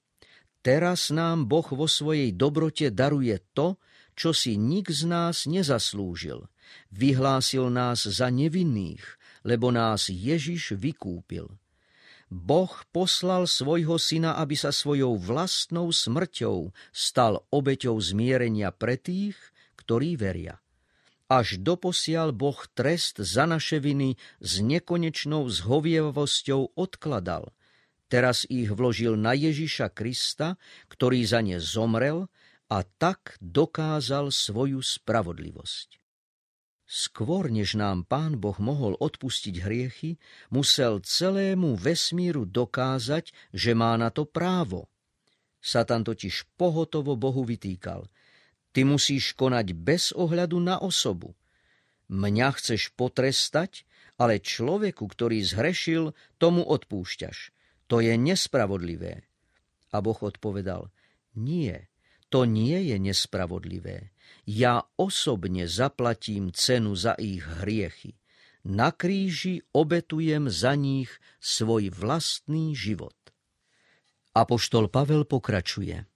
[SPEAKER 1] Teraz nám Boh vo svojej dobrote daruje to, čo si nik z nás nezaslúžil. Vyhlásil nás za nevinných, lebo nás Ježiš vykúpil. Boh poslal svojho syna, aby sa svojou vlastnou smrťou stal obeťou zmierenia pre tých, ktorí veria. Až doposial Boh trest za naše viny s nekonečnou zhovievavosťou odkladal. Teraz ich vložil na Ježiša Krista, ktorý za ne zomrel a tak dokázal svoju spravodlivosť. Skôr než nám pán Boh mohol odpustiť hriechy, musel celému vesmíru dokázať, že má na to právo. Satan totiž pohotovo Bohu vytýkal. Ty musíš konať bez ohľadu na osobu. Mňa chceš potrestať, ale človeku, ktorý zhrešil, tomu odpúšťaš. To je nespravodlivé. A Boh odpovedal, nie, to nie je nespravodlivé. Ja osobne zaplatím cenu za ich hriechy. Na kríži obetujem za nich svoj vlastný život. Apoštol Pavel pokračuje.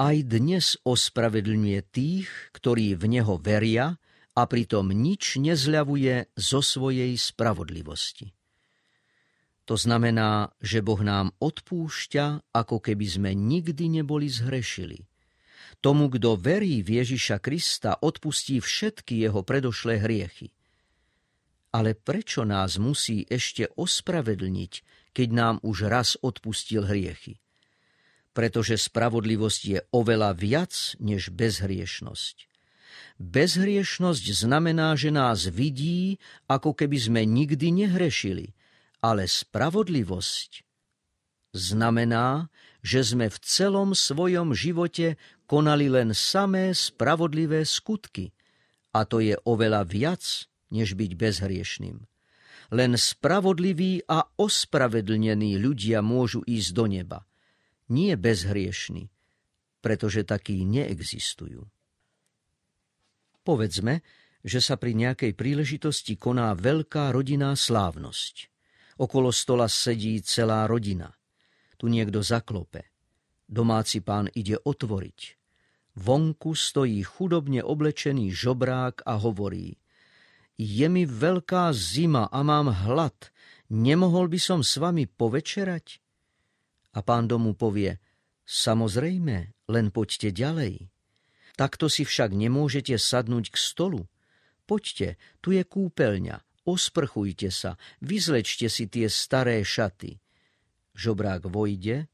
[SPEAKER 1] Aj dnes ospravedlňuje tých, ktorí v neho veria a pritom nič nezľavuje zo svojej spravodlivosti. To znamená, že Boh nám odpúšťa, ako keby sme nikdy neboli zhrešili. Tomu, kto verí v Ježiša Krista, odpustí všetky jeho predošlé hriechy. Ale prečo nás musí ešte ospravedlniť, keď nám už raz odpustil hriechy? Pretože spravodlivosť je oveľa viac než bezhriešnosť. Bezhriešnosť znamená, že nás vidí, ako keby sme nikdy nehrešili, ale spravodlivosť znamená, že sme v celom svojom živote konali len samé spravodlivé skutky, a to je oveľa viac, než byť bezhriešným. Len spravodliví a ospravedlnení ľudia môžu ísť do neba, nie bezhriešní, pretože takí neexistujú. Povedzme, že sa pri nejakej príležitosti koná veľká rodinná slávnosť. Okolo stola sedí celá rodina. Tu niekto zaklope. Domáci pán ide otvoriť. Vonku stojí chudobne oblečený žobrák a hovorí Je mi veľká zima a mám hlad, nemohol by som s vami povečerať? A pán domu povie Samozrejme, len poďte ďalej. Takto si však nemôžete sadnúť k stolu. Poďte, tu je kúpeľňa, osprchujte sa, vyzlečte si tie staré šaty. Žobrák vojde,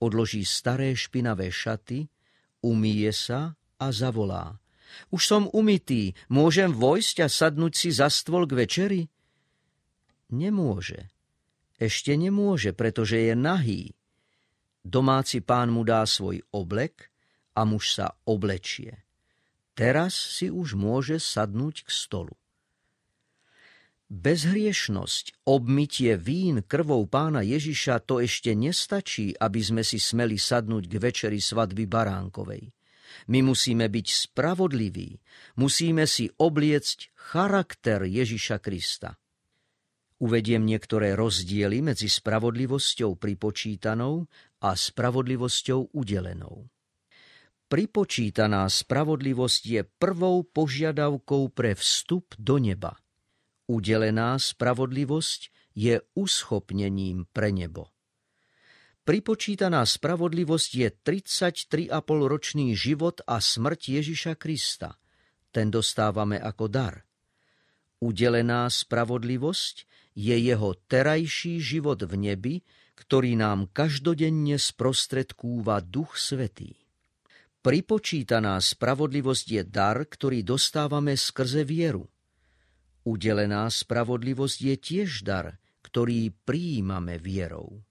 [SPEAKER 1] odloží staré špinavé šaty, umie sa a zavolá. Už som umytý, môžem vojsť a sadnúť si za stôl k večeri? Nemôže. Ešte nemôže, pretože je nahý. Domáci pán mu dá svoj oblek a muž sa oblečie. Teraz si už môže sadnúť k stolu. Bezhriešnosť, obmytie vín krvou pána Ježiša to ešte nestačí, aby sme si smeli sadnúť k večeri svadby baránkovej. My musíme byť spravodliví, musíme si obliecť charakter Ježiša Krista. Uvediem niektoré rozdiely medzi spravodlivosťou pripočítanou a spravodlivosťou udelenou. Pripočítaná spravodlivosť je prvou požiadavkou pre vstup do neba – Udelená spravodlivosť je uschopnením pre nebo. Pripočítaná spravodlivosť je 33,5 ročný život a smrť Ježiša Krista. Ten dostávame ako dar. Udelená spravodlivosť je jeho terajší život v nebi, ktorý nám každodenne sprostredkúva Duch Svetý. Pripočítaná spravodlivosť je dar, ktorý dostávame skrze vieru. Udelená spravodlivosť je tiež dar, ktorý prijímame vierou.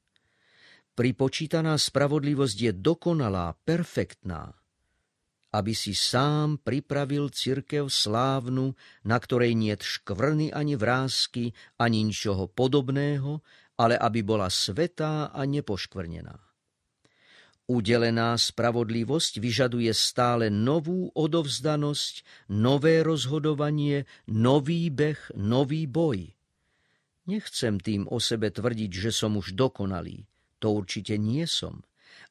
[SPEAKER 1] Pripočítaná spravodlivosť je dokonalá, perfektná, aby si sám pripravil cirkev slávnu, na ktorej niet škvrny ani vrázky, ani ničoho podobného, ale aby bola svetá a nepoškvrnená. Udelená spravodlivosť vyžaduje stále novú odovzdanosť, nové rozhodovanie, nový beh, nový boj. Nechcem tým o sebe tvrdiť, že som už dokonalý. To určite nie som.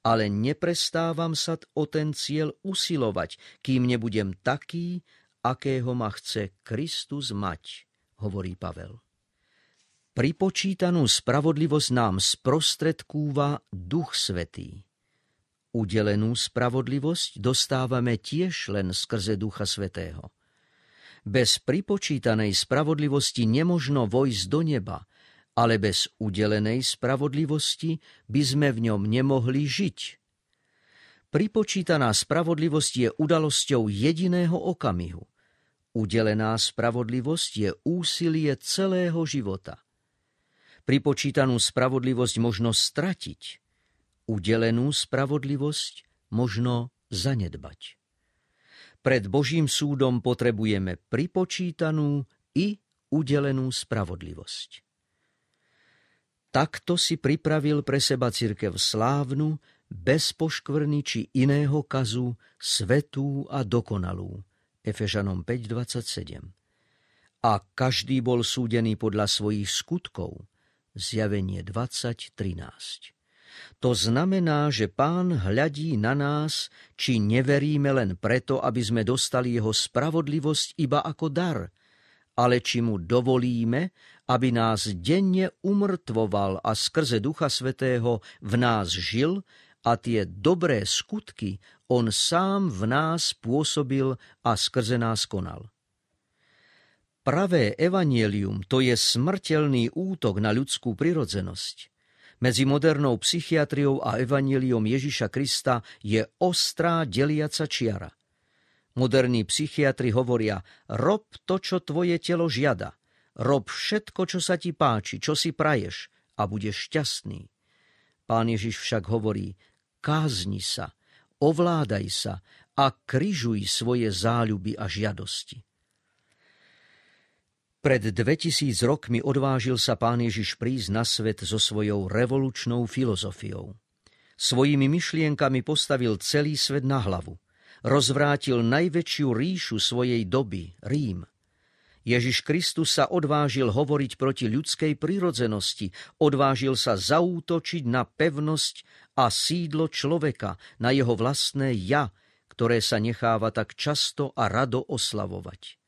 [SPEAKER 1] Ale neprestávam sa o ten cieľ usilovať, kým nebudem taký, akého ma chce Kristus mať, hovorí Pavel. Pripočítanú spravodlivosť nám sprostredkúva Duch Svetý. Udelenú spravodlivosť dostávame tiež len skrze Ducha Svetého. Bez pripočítanej spravodlivosti nemožno vojsť do neba, ale bez udelenej spravodlivosti by sme v ňom nemohli žiť. Pripočítaná spravodlivosť je udalosťou jediného okamihu. Udelená spravodlivosť je úsilie celého života. Pripočítanú spravodlivosť možno stratiť – udelenú spravodlivosť možno zanedbať. Pred Božím súdom potrebujeme pripočítanú i udelenú spravodlivosť. Takto si pripravil pre seba cirkev slávnu, bez poškvrny či iného kazu, svetú a dokonalú. Efežanom 5.27 A každý bol súdený podľa svojich skutkov. Zjavenie 20.13 to znamená, že pán hľadí na nás, či neveríme len preto, aby sme dostali jeho spravodlivosť iba ako dar, ale či mu dovolíme, aby nás denne umrtvoval a skrze Ducha Svetého v nás žil a tie dobré skutky on sám v nás pôsobil a skrze nás konal. Pravé evanielium to je smrteľný útok na ľudskú prirodzenosť. Medzi modernou psychiatriou a evaníliom Ježiša Krista je ostrá deliaca čiara. Moderní psychiatri hovoria, rob to, čo tvoje telo žiada. Rob všetko, čo sa ti páči, čo si praješ a budeš šťastný. Pán Ježiš však hovorí, kázni sa, ovládaj sa a kryžuj svoje záľuby a žiadosti. Pred 2000 rokmi odvážil sa pán Ježiš prísť na svet so svojou revolučnou filozofiou. Svojimi myšlienkami postavil celý svet na hlavu. Rozvrátil najväčšiu ríšu svojej doby, Rím. Ježiš Kristus sa odvážil hovoriť proti ľudskej prírodzenosti, odvážil sa zaútočiť na pevnosť a sídlo človeka, na jeho vlastné ja, ktoré sa necháva tak často a rado oslavovať.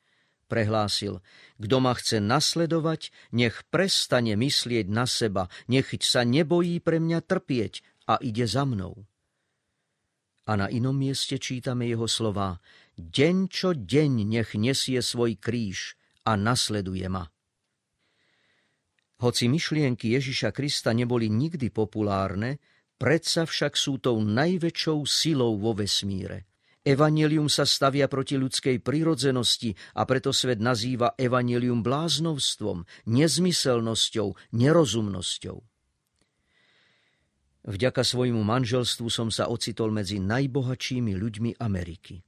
[SPEAKER 1] Prehlásil, kto ma chce nasledovať, nech prestane myslieť na seba, nech sa nebojí pre mňa trpieť a ide za mnou. A na inom mieste čítame jeho slova, deň čo deň nech nesie svoj kríž a nasleduje ma. Hoci myšlienky Ježiša Krista neboli nikdy populárne, predsa však sú tou najväčšou silou vo vesmíre – Evangelium sa stavia proti ľudskej prírodzenosti a preto svet nazýva Evangelium bláznovstvom, nezmyselnosťou, nerozumnosťou. Vďaka svojmu manželstvu som sa ocitol medzi najbohatšími ľuďmi Ameriky.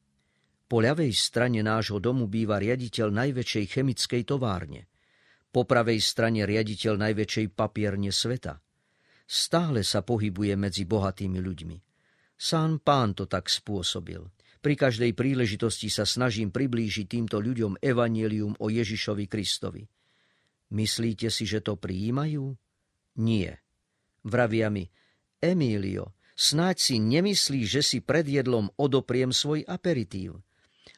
[SPEAKER 1] Po ľavej strane nášho domu býva riaditeľ najväčšej chemickej továrne. Po pravej strane riaditeľ najväčšej papierne sveta. Stále sa pohybuje medzi bohatými ľuďmi. Sám pán to tak spôsobil – pri každej príležitosti sa snažím priblížiť týmto ľuďom evanielium o Ježišovi Kristovi. Myslíte si, že to prijímajú? Nie. Vravia mi, Emílio, snáď si nemyslí, že si pred jedlom odopriem svoj aperitív.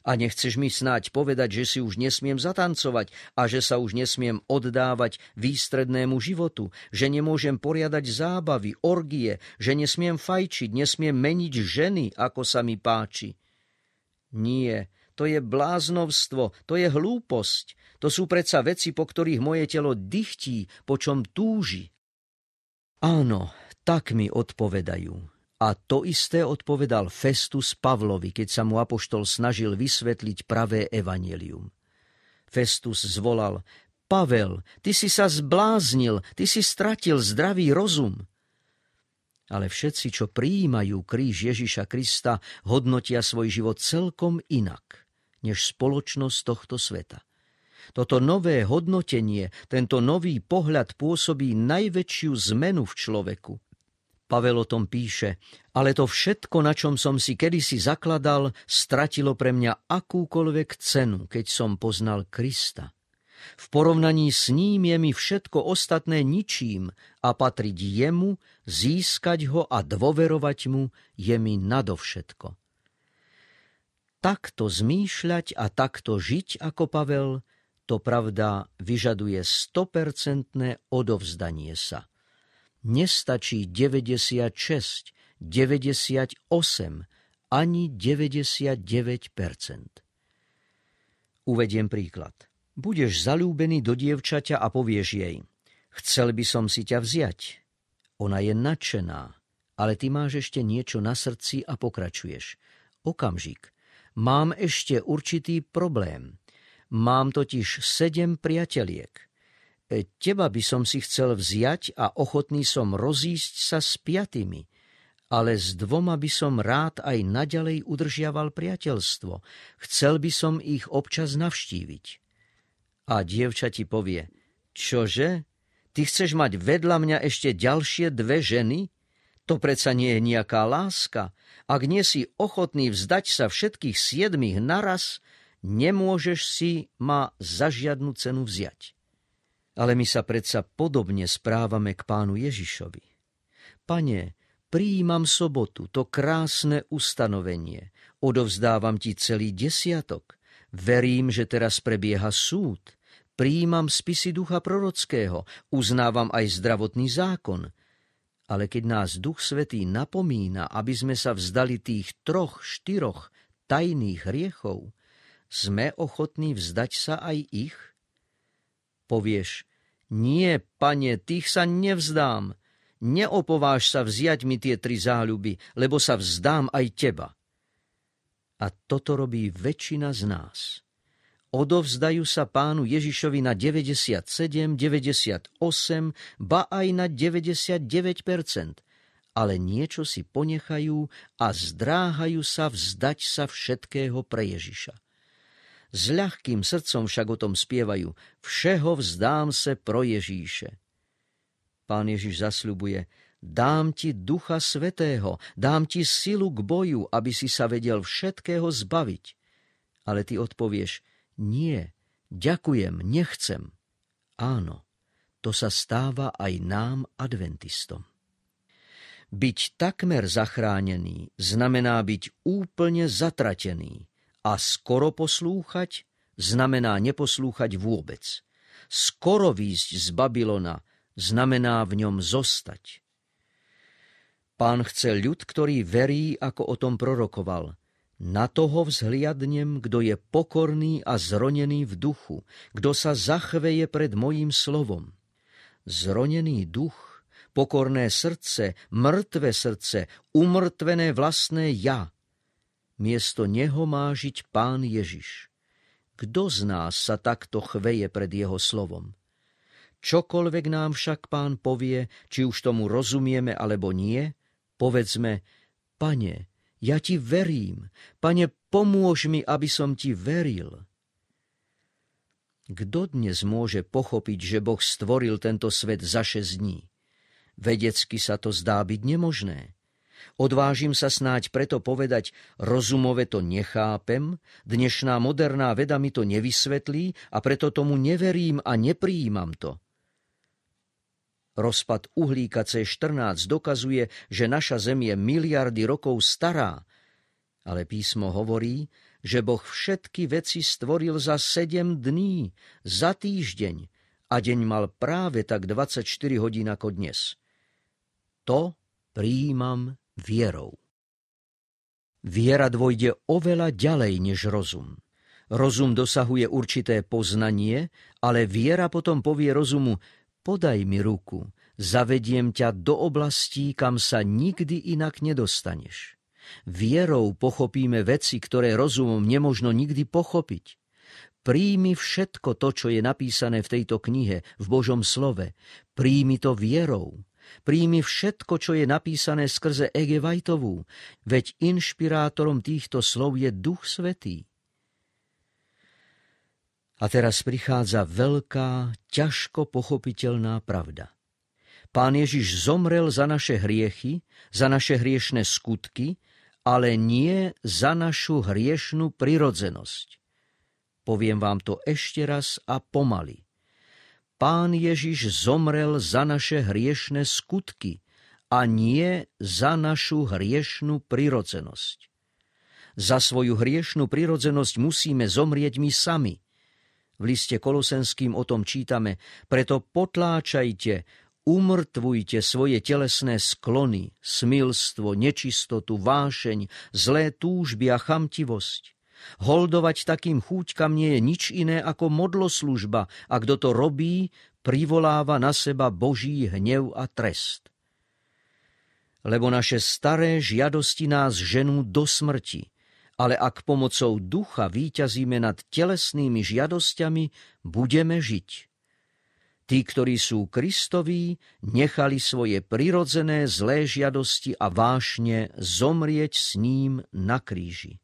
[SPEAKER 1] A nechceš mi snáď povedať, že si už nesmiem zatancovať a že sa už nesmiem oddávať výstrednému životu, že nemôžem poriadať zábavy, orgie, že nesmiem fajčiť, nesmiem meniť ženy, ako sa mi páči. Nie, to je bláznovstvo, to je hlúposť, to sú predsa veci, po ktorých moje telo dychtí, po čom túži. Áno, tak mi odpovedajú. A to isté odpovedal Festus Pavlovi, keď sa mu apoštol snažil vysvetliť pravé evanelium. Festus zvolal, Pavel, ty si sa zbláznil, ty si stratil zdravý rozum ale všetci, čo prijímajú kríž Ježiša Krista, hodnotia svoj život celkom inak, než spoločnosť tohto sveta. Toto nové hodnotenie, tento nový pohľad pôsobí najväčšiu zmenu v človeku. Pavel o tom píše, ale to všetko, na čom som si kedysi zakladal, stratilo pre mňa akúkoľvek cenu, keď som poznal Krista. V porovnaní s ním je mi všetko ostatné ničím a patriť jemu, získať ho a dôverovať mu je mi nadovšetko. Takto zmýšľať a takto žiť ako Pavel, to pravda vyžaduje stopercentné odovzdanie sa. Nestačí 96, 98 ani 99 Uvediem príklad budeš zalúbený do dievčaťa a povieš jej, chcel by som si ťa vziať. Ona je nadšená, ale ty máš ešte niečo na srdci a pokračuješ. Okamžik, mám ešte určitý problém. Mám totiž sedem priateliek. E, teba by som si chcel vziať a ochotný som rozísť sa s piatými – ale s dvoma by som rád aj naďalej udržiaval priateľstvo. Chcel by som ich občas navštíviť. A dievča ti povie, čože? Ty chceš mať vedľa mňa ešte ďalšie dve ženy? To predsa nie je nejaká láska. Ak nie si ochotný vzdať sa všetkých siedmých naraz, nemôžeš si ma za žiadnu cenu vziať. Ale my sa predsa podobne správame k pánu Ježišovi. Pane, prijímam sobotu, to krásne ustanovenie, odovzdávam ti celý desiatok, verím, že teraz prebieha súd, Prijímam spisy ducha prorockého, uznávam aj zdravotný zákon. Ale keď nás duch svetý napomína, aby sme sa vzdali tých troch, štyroch tajných hriechov, sme ochotní vzdať sa aj ich? Povieš, nie, pane, tých sa nevzdám. Neopováž sa vziať mi tie tri záľuby, lebo sa vzdám aj teba. A toto robí väčšina z nás odovzdajú sa pánu Ježišovi na 97, 98, ba aj na 99 ale niečo si ponechajú a zdráhajú sa vzdať sa všetkého pre Ježiša. S ľahkým srdcom však o tom spievajú, všeho vzdám se pro Ježíše. Pán Ježiš zasľubuje, dám ti ducha svetého, dám ti silu k boju, aby si sa vedel všetkého zbaviť. Ale ty odpovieš, nie, ďakujem, nechcem. Áno, to sa stáva aj nám, adventistom. Byť takmer zachránený znamená byť úplne zatratený a skoro poslúchať znamená neposlúchať vôbec. Skoro výjsť z Babylona znamená v ňom zostať. Pán chce ľud, ktorý verí, ako o tom prorokoval, na toho vzhliadnem, kto je pokorný a zronený v duchu, kto sa zachveje pred mojím slovom. Zronený duch, pokorné srdce, mŕtve srdce, umrtvené vlastné ja. Miesto neho má žiť pán Ježiš. Kto z nás sa takto chveje pred jeho slovom? Čokoľvek nám však pán povie, či už tomu rozumieme alebo nie, povedzme, pane, ja ti verím. Pane, pomôž mi, aby som ti veril. Kto dnes môže pochopiť, že Boh stvoril tento svet za šesť dní? Vedecky sa to zdá byť nemožné. Odvážim sa snáď preto povedať, rozumove to nechápem, dnešná moderná veda mi to nevysvetlí a preto tomu neverím a nepríjímam to. Rozpad uhlíka C14 dokazuje, že naša Zem je miliardy rokov stará, ale písmo hovorí, že Boh všetky veci stvoril za sedem dní, za týždeň a deň mal práve tak 24 hodín ako dnes. To prijímam vierou. Viera dvojde oveľa ďalej než rozum. Rozum dosahuje určité poznanie, ale viera potom povie rozumu, podaj mi ruku, zavediem ťa do oblastí, kam sa nikdy inak nedostaneš. Vierou pochopíme veci, ktoré rozumom nemožno nikdy pochopiť. Príjmi všetko to, čo je napísané v tejto knihe, v Božom slove. Príjmi to vierou. Príjmi všetko, čo je napísané skrze Ege Vajtovú, veď inšpirátorom týchto slov je Duch Svetý. A teraz prichádza veľká, ťažko pochopiteľná pravda. Pán Ježiš zomrel za naše hriechy, za naše hriešne skutky, ale nie za našu hriešnú prirodzenosť. Poviem vám to ešte raz a pomaly. Pán Ježiš zomrel za naše hriešne skutky a nie za našu hriešnú prirodzenosť. Za svoju hriešnú prirodzenosť musíme zomrieť my sami – v liste Kolosenským o tom čítame, preto potláčajte, umrtvujte svoje telesné sklony, smilstvo, nečistotu, vášeň, zlé túžby a chamtivosť. Holdovať takým chúťkam nie je nič iné ako modloslužba a kto to robí, privoláva na seba Boží hnev a trest. Lebo naše staré žiadosti nás ženú do smrti, ale ak pomocou ducha výťazíme nad telesnými žiadosťami, budeme žiť. Tí, ktorí sú Kristoví, nechali svoje prirodzené zlé žiadosti a vášne zomrieť s ním na kríži.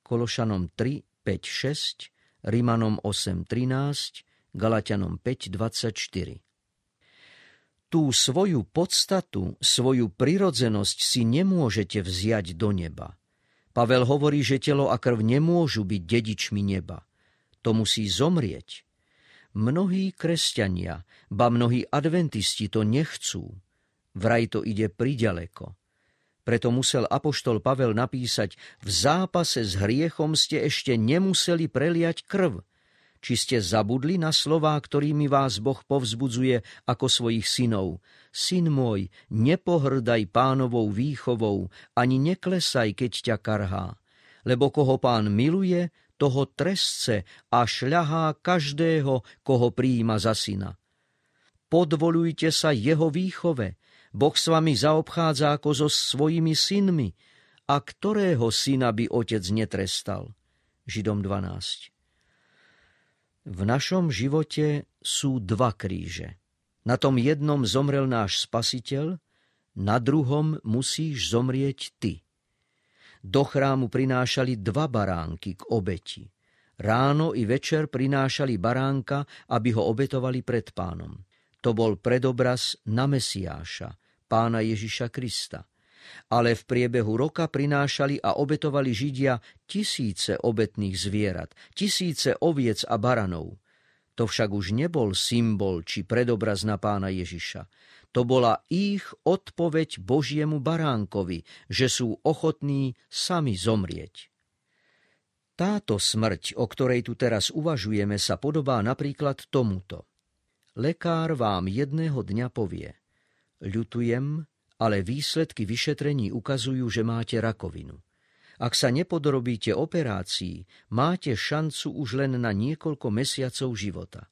[SPEAKER 1] Kološanom 3, 5, 6, Rimanom 8, 13, Galatianom 5, 24 tú svoju podstatu, svoju prirodzenosť si nemôžete vziať do neba. Pavel hovorí, že telo a krv nemôžu byť dedičmi neba. To musí zomrieť. Mnohí kresťania, ba mnohí adventisti to nechcú. Vraj to ide priďaleko. Preto musel apoštol Pavel napísať, v zápase s hriechom ste ešte nemuseli preliať krv – či ste zabudli na slová, ktorými vás Boh povzbudzuje ako svojich synov? Syn môj, nepohrdaj pánovou výchovou, ani neklesaj, keď ťa karhá. Lebo koho pán miluje, toho trestce a šľahá každého, koho príjima za syna. Podvolujte sa jeho výchove, Boh s vami zaobchádza ako so svojimi synmi, a ktorého syna by otec netrestal. Židom 12. V našom živote sú dva kríže. Na tom jednom zomrel náš spasiteľ, na druhom musíš zomrieť ty. Do chrámu prinášali dva baránky k obeti. Ráno i večer prinášali baránka, aby ho obetovali pred pánom. To bol predobraz na Mesiáša, pána Ježiša Krista – ale v priebehu roka prinášali a obetovali Židia tisíce obetných zvierat, tisíce oviec a baranov. To však už nebol symbol či predobraz na pána Ježiša. To bola ich odpoveď Božiemu baránkovi, že sú ochotní sami zomrieť. Táto smrť, o ktorej tu teraz uvažujeme, sa podobá napríklad tomuto. Lekár vám jedného dňa povie, ľutujem, ale výsledky vyšetrení ukazujú, že máte rakovinu. Ak sa nepodrobíte operácii, máte šancu už len na niekoľko mesiacov života.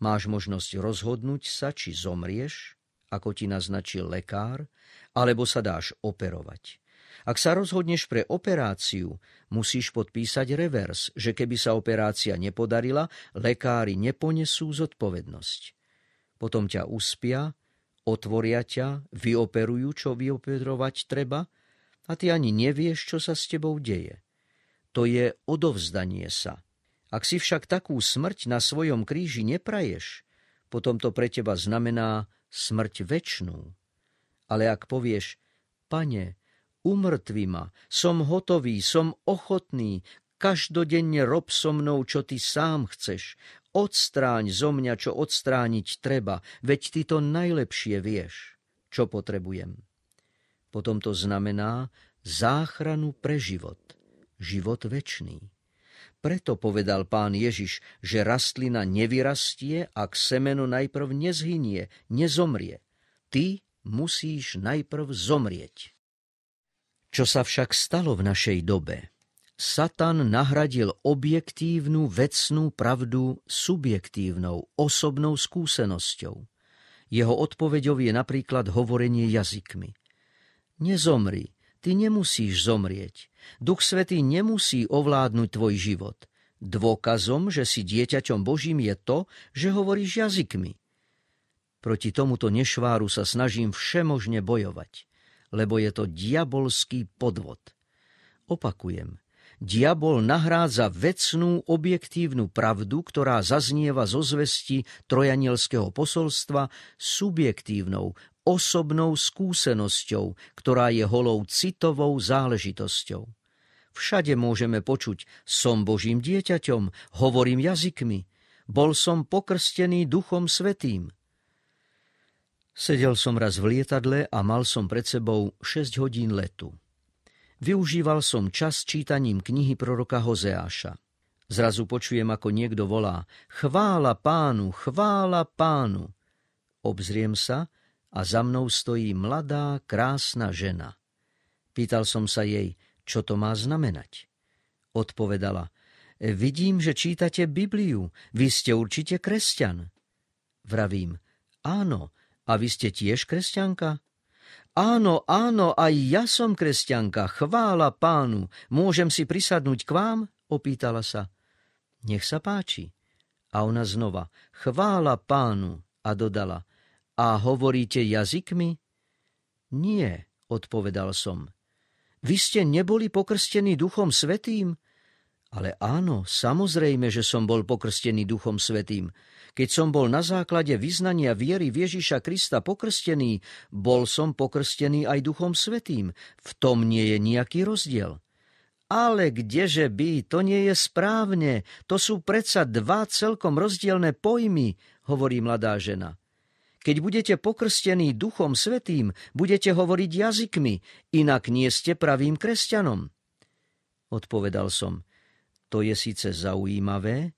[SPEAKER 1] Máš možnosť rozhodnúť sa, či zomrieš, ako ti naznačil lekár, alebo sa dáš operovať. Ak sa rozhodneš pre operáciu, musíš podpísať revers, že keby sa operácia nepodarila, lekári neponesú zodpovednosť. Potom ťa uspia otvoria ťa, vyoperujú, čo vyoperovať treba a ty ani nevieš, čo sa s tebou deje. To je odovzdanie sa. Ak si však takú smrť na svojom kríži nepraješ, potom to pre teba znamená smrť väčšnú. Ale ak povieš, pane, umrtvi ma, som hotový, som ochotný, každodenne rob so mnou, čo ty sám chceš, odstráň zo mňa, čo odstrániť treba, veď ty to najlepšie vieš, čo potrebujem. Potom to znamená záchranu pre život, život večný. Preto povedal pán Ježiš, že rastlina nevyrastie, ak semeno najprv nezhynie, nezomrie. Ty musíš najprv zomrieť. Čo sa však stalo v našej dobe? Satan nahradil objektívnu vecnú pravdu subjektívnou, osobnou skúsenosťou. Jeho odpoveďou je napríklad hovorenie jazykmi. Nezomri, ty nemusíš zomrieť. Duch Svetý nemusí ovládnuť tvoj život. Dôkazom, že si dieťaťom Božím je to, že hovoríš jazykmi. Proti tomuto nešváru sa snažím všemožne bojovať, lebo je to diabolský podvod. Opakujem – diabol nahrádza vecnú objektívnu pravdu, ktorá zaznieva zo zvesti trojanielského posolstva, subjektívnou, osobnou skúsenosťou, ktorá je holou citovou záležitosťou. Všade môžeme počuť, som Božím dieťaťom, hovorím jazykmi, bol som pokrstený Duchom Svetým. Sedel som raz v lietadle a mal som pred sebou 6 hodín letu. Využíval som čas čítaním knihy proroka Hozeáša. Zrazu počujem, ako niekto volá Chvála pánu, chvála pánu. Obzriem sa a za mnou stojí mladá, krásna žena. Pýtal som sa jej, čo to má znamenať. Odpovedala, vidím, že čítate Bibliu, vy ste určite kresťan. Vravím, áno, a vy ste tiež kresťanka? Áno, áno, aj ja som kresťanka, chvála pánu, môžem si prisadnúť k vám? Opýtala sa. Nech sa páči. A ona znova, chvála pánu, a dodala, a hovoríte jazykmi? Nie, odpovedal som. Vy ste neboli pokrstení duchom svetým? Ale áno, samozrejme, že som bol pokrstený Duchom Svetým. Keď som bol na základe vyznania viery Ježiša Krista pokrstený, bol som pokrstený aj Duchom Svetým. V tom nie je nejaký rozdiel. Ale kdeže by, to nie je správne, to sú predsa dva celkom rozdielne pojmy, hovorí mladá žena. Keď budete pokrstení Duchom Svetým, budete hovoriť jazykmi, inak nie ste pravým kresťanom. Odpovedal som – to je síce zaujímavé,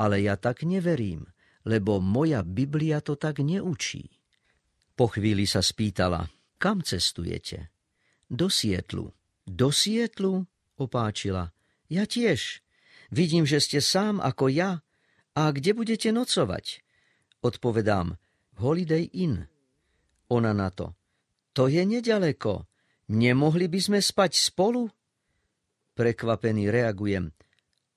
[SPEAKER 1] ale ja tak neverím, lebo moja Biblia to tak neučí. Po chvíli sa spýtala, kam cestujete? Do Sietlu. Do Sietlu? Opáčila. Ja tiež. Vidím, že ste sám ako ja. A kde budete nocovať? Odpovedám, Holiday Inn. Ona na to. To je nedaleko. Nemohli by sme spať spolu? Prekvapený reagujem.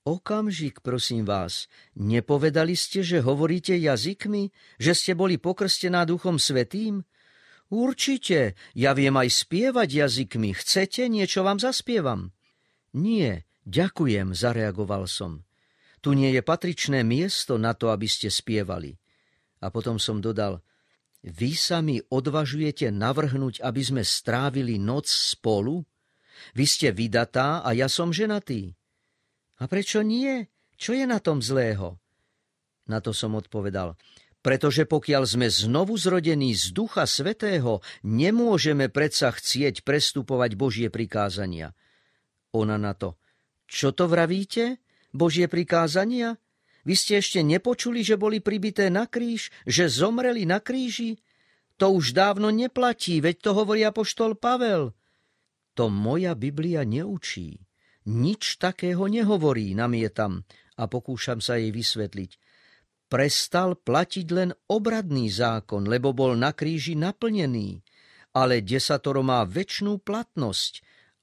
[SPEAKER 1] Okamžik, prosím vás, nepovedali ste, že hovoríte jazykmi, že ste boli pokrstená Duchom Svetým? Určite, ja viem aj spievať jazykmi. Chcete, niečo vám zaspievam? Nie, ďakujem, zareagoval som. Tu nie je patričné miesto na to, aby ste spievali. A potom som dodal, vy sa mi odvažujete navrhnúť, aby sme strávili noc spolu? Vy ste vydatá a ja som ženatý. A prečo nie? Čo je na tom zlého? Na to som odpovedal, pretože pokiaľ sme znovu zrodení z Ducha Svetého, nemôžeme predsa chcieť prestupovať Božie prikázania. Ona na to, čo to vravíte? Božie prikázania? Vy ste ešte nepočuli, že boli pribité na kríž, že zomreli na kríži? To už dávno neplatí, veď to hovorí apoštol Pavel. To moja Biblia neučí. Nič takého nehovorí, namietam a pokúšam sa jej vysvetliť. Prestal platiť len obradný zákon, lebo bol na kríži naplnený, ale desatoro má väčšnú platnosť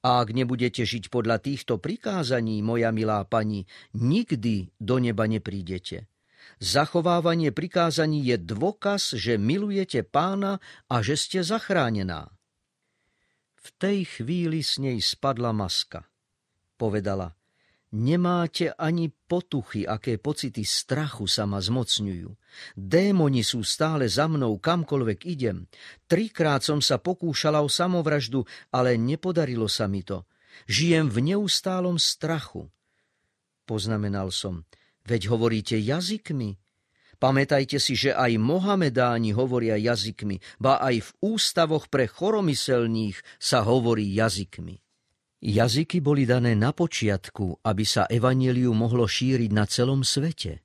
[SPEAKER 1] a ak nebudete žiť podľa týchto prikázaní, moja milá pani, nikdy do neba neprídete. Zachovávanie prikázaní je dôkaz, že milujete pána a že ste zachránená. V tej chvíli s nej spadla maska povedala, nemáte ani potuchy, aké pocity strachu sa ma zmocňujú. Démoni sú stále za mnou, kamkoľvek idem. Trikrát som sa pokúšala o samovraždu, ale nepodarilo sa mi to. Žijem v neustálom strachu. Poznamenal som, veď hovoríte jazykmi. Pamätajte si, že aj Mohamedáni hovoria jazykmi, ba aj v ústavoch pre choromyselných sa hovorí jazykmi. Jazyky boli dané na počiatku, aby sa evaneliu mohlo šíriť na celom svete.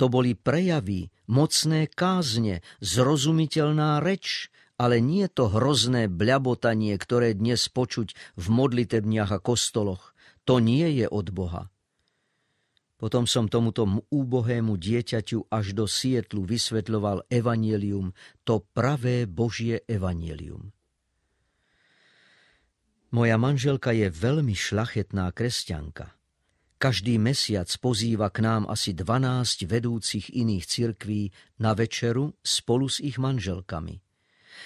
[SPEAKER 1] To boli prejavy, mocné kázne, zrozumiteľná reč, ale nie to hrozné bľabotanie, ktoré dnes počuť v modlitebniach a kostoloch. To nie je od Boha. Potom som tomuto úbohému dieťaťu až do Sietlu vysvetľoval evanielium, to pravé Božie evanielium. Moja manželka je veľmi šlachetná kresťanka. Každý mesiac pozýva k nám asi 12 vedúcich iných cirkví na večeru spolu s ich manželkami.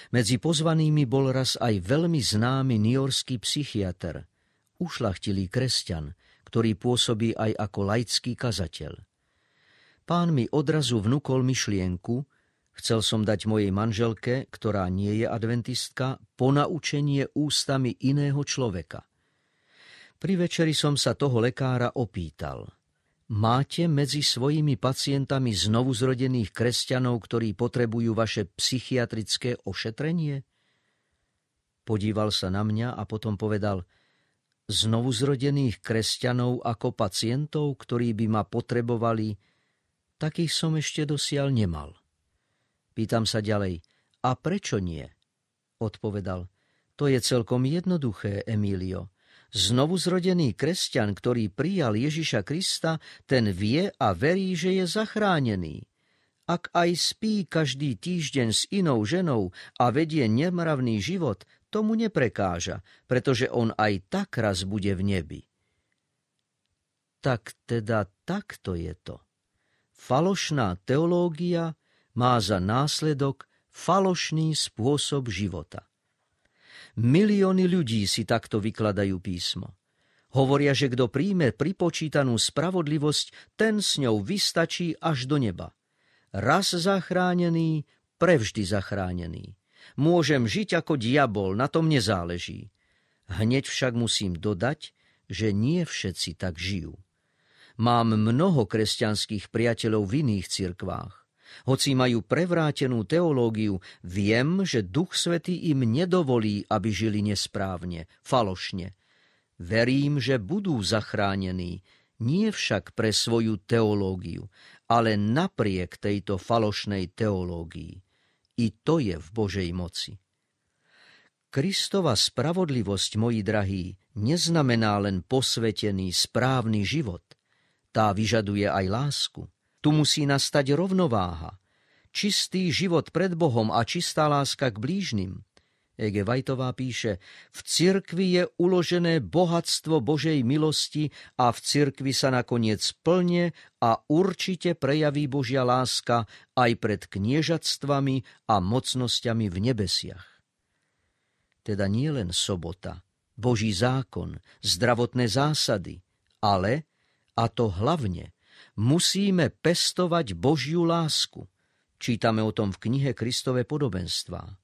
[SPEAKER 1] Medzi pozvanými bol raz aj veľmi známy niorský psychiatr, ušlachtilý kresťan, ktorý pôsobí aj ako laický kazateľ. Pán mi odrazu vnúkol myšlienku, Chcel som dať mojej manželke, ktorá nie je adventistka, ponaučenie ústami iného človeka. Pri večeri som sa toho lekára opýtal. Máte medzi svojimi pacientami znovuzrodených kresťanov, ktorí potrebujú vaše psychiatrické ošetrenie? Podíval sa na mňa a potom povedal Znovuzrodených kresťanov ako pacientov, ktorí by ma potrebovali, takých som ešte dosiaľ nemal. Pýtam sa ďalej, a prečo nie? Odpovedal, to je celkom jednoduché, Znovu Znovuzrodený kresťan, ktorý prijal Ježiša Krista, ten vie a verí, že je zachránený. Ak aj spí každý týždeň s inou ženou a vedie nemravný život, tomu neprekáža, pretože on aj tak raz bude v nebi. Tak teda takto je to. Falošná teológia má za následok falošný spôsob života. Milióny ľudí si takto vykladajú písmo. Hovoria, že kto príjme pripočítanú spravodlivosť, ten s ňou vystačí až do neba. Raz zachránený, prevždy zachránený. Môžem žiť ako diabol, na tom nezáleží. Hneď však musím dodať, že nie všetci tak žijú. Mám mnoho kresťanských priateľov v iných cirkvách. Hoci majú prevrátenú teológiu, viem, že Duch Svetý im nedovolí, aby žili nesprávne, falošne. Verím, že budú zachránení, nie však pre svoju teológiu, ale napriek tejto falošnej teológii. I to je v Božej moci. Kristova spravodlivosť, moji drahí, neznamená len posvetený, správny život. Tá vyžaduje aj lásku. Tu musí nastať rovnováha. Čistý život pred Bohom a čistá láska k blížnym. Ege Vajtová píše, v cirkvi je uložené bohatstvo Božej milosti a v cirkvi sa nakoniec plne a určite prejaví Božia láska aj pred kniežatstvami a mocnosťami v nebesiach. Teda nie len sobota, Boží zákon, zdravotné zásady, ale, a to hlavne, musíme pestovať Božiu lásku. Čítame o tom v knihe Kristove podobenstva.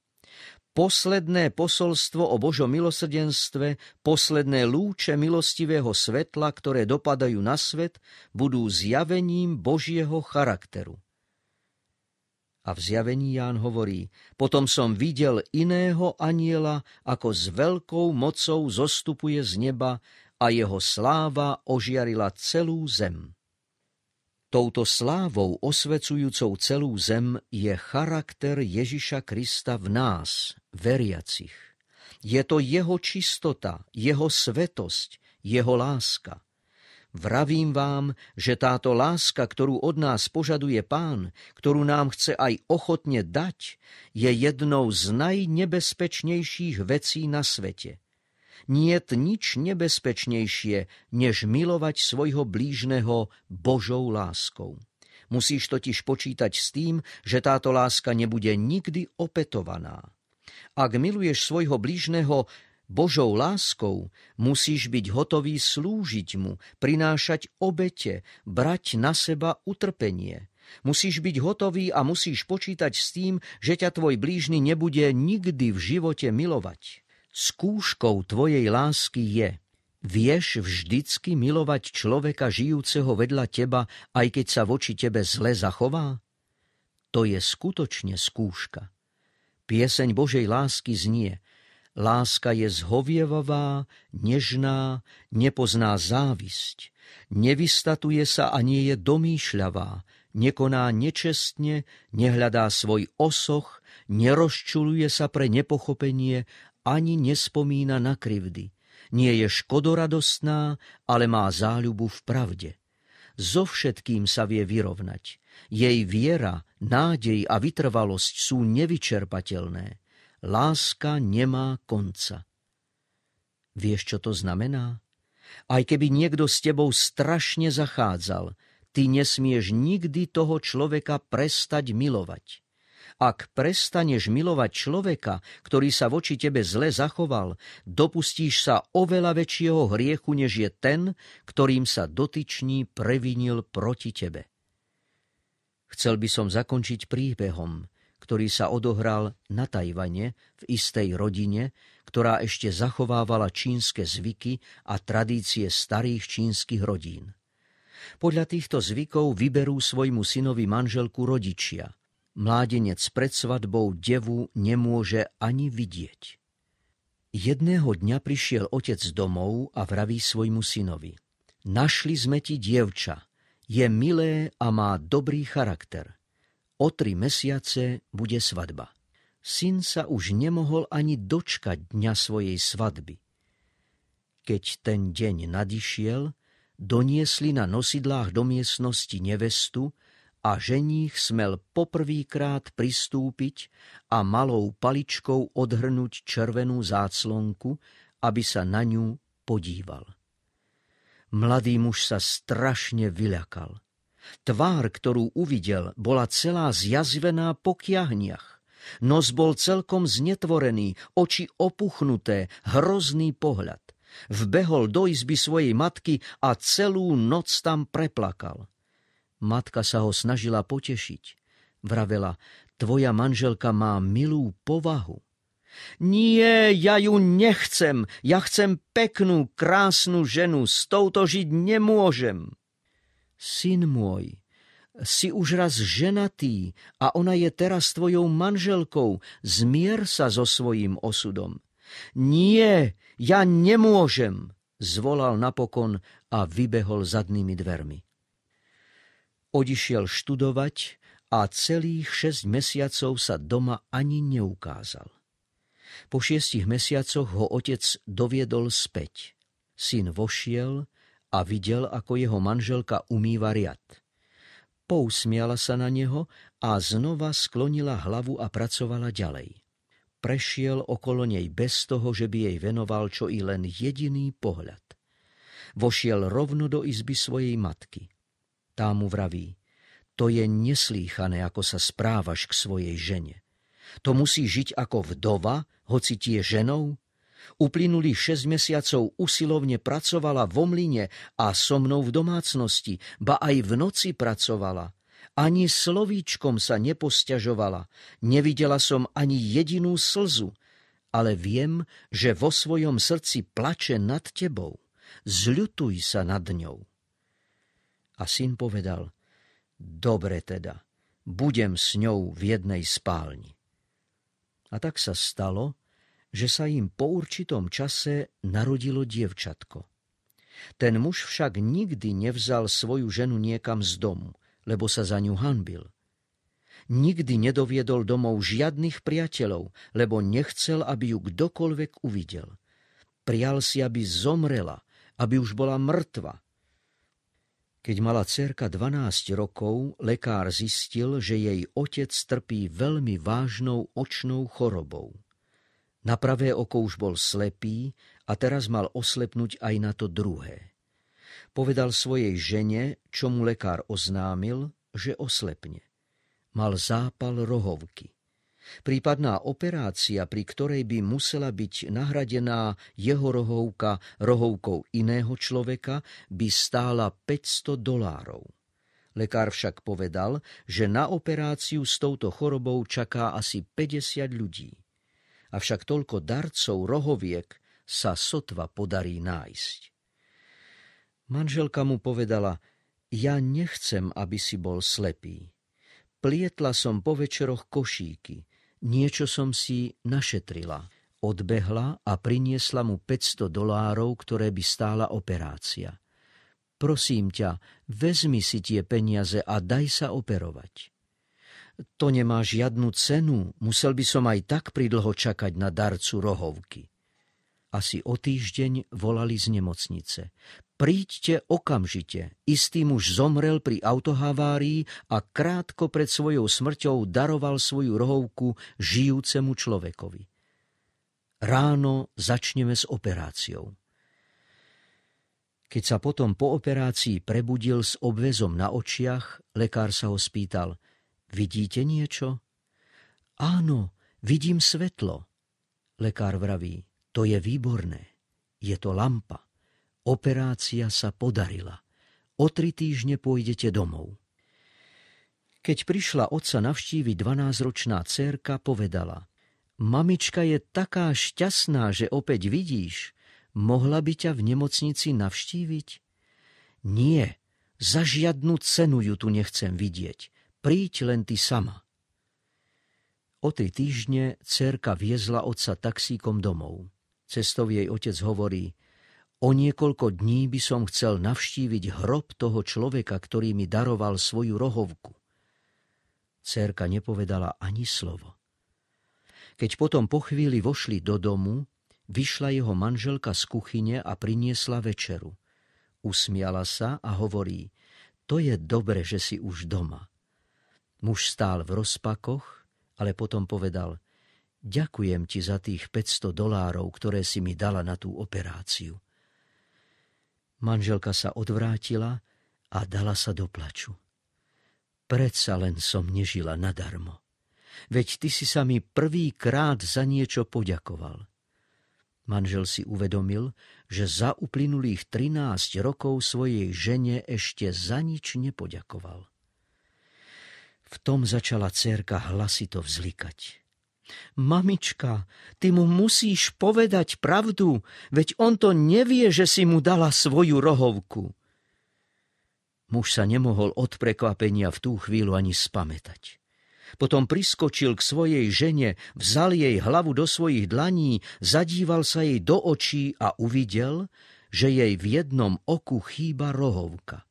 [SPEAKER 1] Posledné posolstvo o Božom milosrdenstve, posledné lúče milostivého svetla, ktoré dopadajú na svet, budú zjavením Božieho charakteru. A v zjavení Ján hovorí, potom som videl iného aniela, ako s veľkou mocou zostupuje z neba a jeho sláva ožiarila celú zem. Touto slávou osvecujúcou celú zem je charakter Ježiša Krista v nás, veriacich. Je to jeho čistota, jeho svetosť, jeho láska. Vravím vám, že táto láska, ktorú od nás požaduje Pán, ktorú nám chce aj ochotne dať, je jednou z najnebezpečnejších vecí na svete – Niet nič nebezpečnejšie, než milovať svojho blížneho Božou láskou. Musíš totiž počítať s tým, že táto láska nebude nikdy opetovaná. Ak miluješ svojho blížneho Božou láskou, musíš byť hotový slúžiť mu, prinášať obete, brať na seba utrpenie. Musíš byť hotový a musíš počítať s tým, že ťa tvoj blížny nebude nikdy v živote milovať skúškou tvojej lásky je, vieš vždycky milovať človeka žijúceho vedľa teba, aj keď sa voči tebe zle zachová? To je skutočne skúška. Pieseň Božej lásky znie, láska je zhovievavá, nežná, nepozná závisť, nevystatuje sa a nie je domýšľavá, nekoná nečestne, nehľadá svoj osoch, nerozčuluje sa pre nepochopenie ani nespomína na krivdy. Nie je škodoradostná, ale má záľubu v pravde. So všetkým sa vie vyrovnať. Jej viera, nádej a vytrvalosť sú nevyčerpateľné. Láska nemá konca. Vieš, čo to znamená? Aj keby niekto s tebou strašne zachádzal, ty nesmieš nikdy toho človeka prestať milovať. Ak prestaneš milovať človeka, ktorý sa voči tebe zle zachoval, dopustíš sa oveľa väčšieho hriechu, než je ten, ktorým sa dotyčný previnil proti tebe. Chcel by som zakončiť príbehom, ktorý sa odohral na Tajvane v istej rodine, ktorá ešte zachovávala čínske zvyky a tradície starých čínskych rodín. Podľa týchto zvykov vyberú svojmu synovi manželku rodičia – mládenec pred svadbou devu nemôže ani vidieť. Jedného dňa prišiel otec domov a vraví svojmu synovi. Našli sme ti dievča, je milé a má dobrý charakter. O tri mesiace bude svadba. Syn sa už nemohol ani dočkať dňa svojej svadby. Keď ten deň nadišiel, doniesli na nosidlách do miestnosti nevestu a ženích smel poprvýkrát pristúpiť a malou paličkou odhrnúť červenú záclonku, aby sa na ňu podíval. Mladý muž sa strašne vyľakal. Tvár, ktorú uvidel, bola celá zjazvená po kiahniach. Nos bol celkom znetvorený, oči opuchnuté, hrozný pohľad. Vbehol do izby svojej matky a celú noc tam preplakal. Matka sa ho snažila potešiť. Vravela, tvoja manželka má milú povahu. Nie, ja ju nechcem, ja chcem peknú, krásnu ženu, s touto žiť nemôžem. Syn môj, si už raz ženatý a ona je teraz tvojou manželkou, zmier sa so svojím osudom. Nie, ja nemôžem, zvolal napokon a vybehol zadnými dvermi. Odišiel študovať a celých šesť mesiacov sa doma ani neukázal. Po šiestich mesiacoch ho otec doviedol späť. Syn vošiel a videl, ako jeho manželka umýva riad. Pousmiala sa na neho a znova sklonila hlavu a pracovala ďalej. Prešiel okolo nej bez toho, že by jej venoval čo i len jediný pohľad. Vošiel rovno do izby svojej matky. Tá mu vraví, to je neslýchané, ako sa správaš k svojej žene. To musí žiť ako vdova, hoci ti je ženou? Uplynuli šesť mesiacov usilovne pracovala vo mline a so mnou v domácnosti, ba aj v noci pracovala. Ani slovíčkom sa neposťažovala, nevidela som ani jedinú slzu, ale viem, že vo svojom srdci plače nad tebou. Zľutuj sa nad ňou. A syn povedal, dobre teda, budem s ňou v jednej spálni. A tak sa stalo, že sa im po určitom čase narodilo dievčatko. Ten muž však nikdy nevzal svoju ženu niekam z domu, lebo sa za ňu hanbil. Nikdy nedoviedol domov žiadnych priateľov, lebo nechcel, aby ju kdokoľvek uvidel. Prial si, aby zomrela, aby už bola mŕtva, keď mala cerka 12 rokov, lekár zistil, že jej otec trpí veľmi vážnou očnou chorobou. Na pravé oko už bol slepý a teraz mal oslepnúť aj na to druhé. Povedal svojej žene, čo mu lekár oznámil, že oslepne. Mal zápal rohovky. Prípadná operácia, pri ktorej by musela byť nahradená jeho rohovka rohovkou iného človeka, by stála 500 dolárov. Lekár však povedal, že na operáciu s touto chorobou čaká asi 50 ľudí. Avšak toľko darcov rohoviek sa sotva podarí nájsť. Manželka mu povedala, ja nechcem, aby si bol slepý. Plietla som po večeroch košíky, niečo som si našetrila. Odbehla a priniesla mu 500 dolárov, ktoré by stála operácia. Prosím ťa, vezmi si tie peniaze a daj sa operovať. To nemá žiadnu cenu, musel by som aj tak pridlho čakať na darcu rohovky. Asi o týždeň volali z nemocnice. Príďte okamžite. Istý muž zomrel pri autohavárii a krátko pred svojou smrťou daroval svoju rohovku žijúcemu človekovi. Ráno začneme s operáciou. Keď sa potom po operácii prebudil s obvezom na očiach, lekár sa ho spýtal: Vidíte niečo? Áno, vidím svetlo. Lekár vraví: to je výborné. Je to lampa. Operácia sa podarila. O tri týždne pôjdete domov. Keď prišla otca navštíviť 12-ročná cerka, povedala Mamička je taká šťastná, že opäť vidíš. Mohla by ťa v nemocnici navštíviť? Nie, za žiadnu cenu ju tu nechcem vidieť. Príď len ty sama. O tej týždne cerka viezla otca taxíkom domov. Cestov jej otec hovorí, o niekoľko dní by som chcel navštíviť hrob toho človeka, ktorý mi daroval svoju rohovku. Cérka nepovedala ani slovo. Keď potom po chvíli vošli do domu, vyšla jeho manželka z kuchyne a priniesla večeru. Usmiala sa a hovorí, to je dobre, že si už doma. Muž stál v rozpakoch, ale potom povedal, ďakujem ti za tých 500 dolárov, ktoré si mi dala na tú operáciu. Manželka sa odvrátila a dala sa do plaču. Predsa len som nežila nadarmo. Veď ty si sa mi prvýkrát za niečo poďakoval. Manžel si uvedomil, že za uplynulých 13 rokov svojej žene ešte za nič nepoďakoval. V tom začala cerka hlasito vzlikať. Mamička, ty mu musíš povedať pravdu, veď on to nevie, že si mu dala svoju rohovku. Muž sa nemohol od prekvapenia v tú chvíľu ani spametať. Potom priskočil k svojej žene, vzal jej hlavu do svojich dlaní, zadíval sa jej do očí a uvidel, že jej v jednom oku chýba rohovka.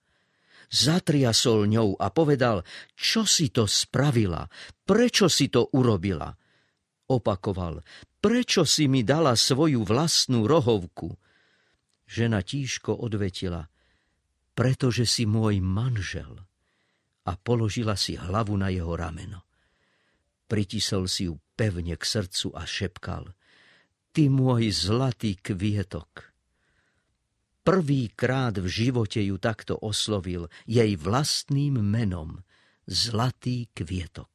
[SPEAKER 1] Zatriasol ňou a povedal, čo si to spravila, prečo si to urobila – Opakoval, prečo si mi dala svoju vlastnú rohovku? Žena tížko odvetila, pretože si môj manžel. A položila si hlavu na jeho rameno. Pritisol si ju pevne k srdcu a šepkal, ty môj zlatý kvietok. Prvýkrát v živote ju takto oslovil jej vlastným menom, zlatý kvietok.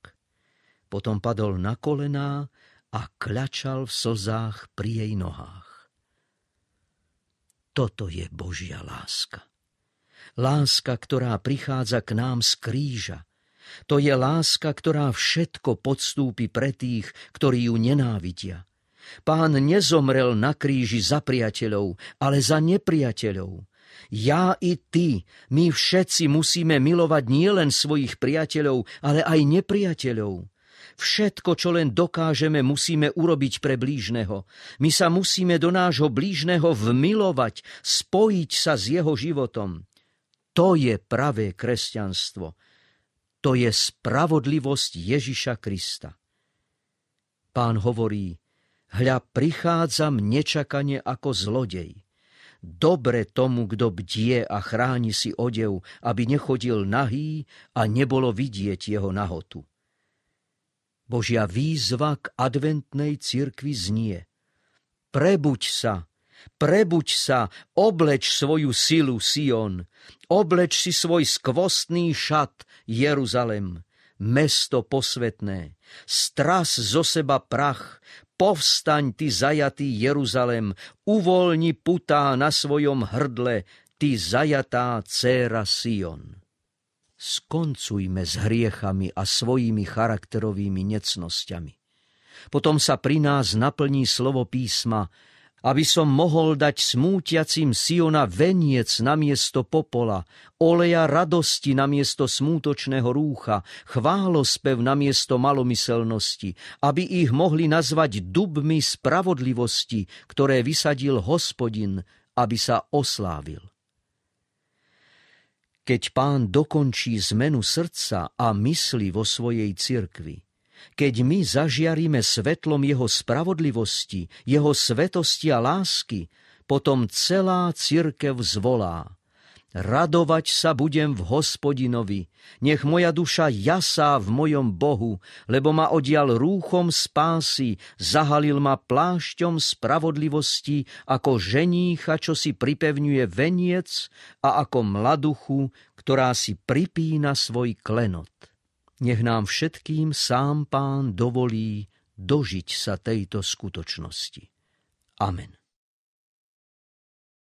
[SPEAKER 1] Potom padol na kolená a kľačal v slzách pri jej nohách. Toto je Božia láska. Láska, ktorá prichádza k nám z kríža. To je láska, ktorá všetko podstúpi pre tých, ktorí ju nenávidia. Pán nezomrel na kríži za priateľov, ale za nepriateľov. Ja i ty, my všetci musíme milovať nielen svojich priateľov, ale aj nepriateľov. Všetko, čo len dokážeme, musíme urobiť pre blížneho. My sa musíme do nášho blížneho vmilovať, spojiť sa s jeho životom. To je pravé kresťanstvo. To je spravodlivosť Ježiša Krista. Pán hovorí, hľa prichádzam nečakane ako zlodej. Dobre tomu, kto bdie a chráni si odev, aby nechodil nahý a nebolo vidieť jeho nahotu. Božia výzva k adventnej cirkvi znie. Prebuď sa, prebuď sa, obleč svoju silu, Sion, obleč si svoj skvostný šat, Jeruzalem, mesto posvetné, stras zo seba prach, povstaň ty zajatý Jeruzalem, uvoľni putá na svojom hrdle, ty zajatá céra Sion skoncujme s hriechami a svojimi charakterovými necnosťami. Potom sa pri nás naplní slovo písma, aby som mohol dať smútiacim Siona veniec na miesto popola, oleja radosti na miesto smútočného rúcha, chválospev na miesto malomyselnosti, aby ich mohli nazvať dubmi spravodlivosti, ktoré vysadil hospodin, aby sa oslávil keď pán dokončí zmenu srdca a mysli vo svojej cirkvi, keď my zažiaríme svetlom jeho spravodlivosti, jeho svetosti a lásky, potom celá cirkev zvolá. Radovať sa budem v hospodinovi, nech moja duša jasá v mojom Bohu, lebo ma odial rúchom spásy, zahalil ma plášťom spravodlivosti, ako ženícha, čo si pripevňuje veniec a ako mladuchu, ktorá si pripína svoj klenot. Nech nám všetkým sám pán dovolí dožiť sa tejto skutočnosti. Amen.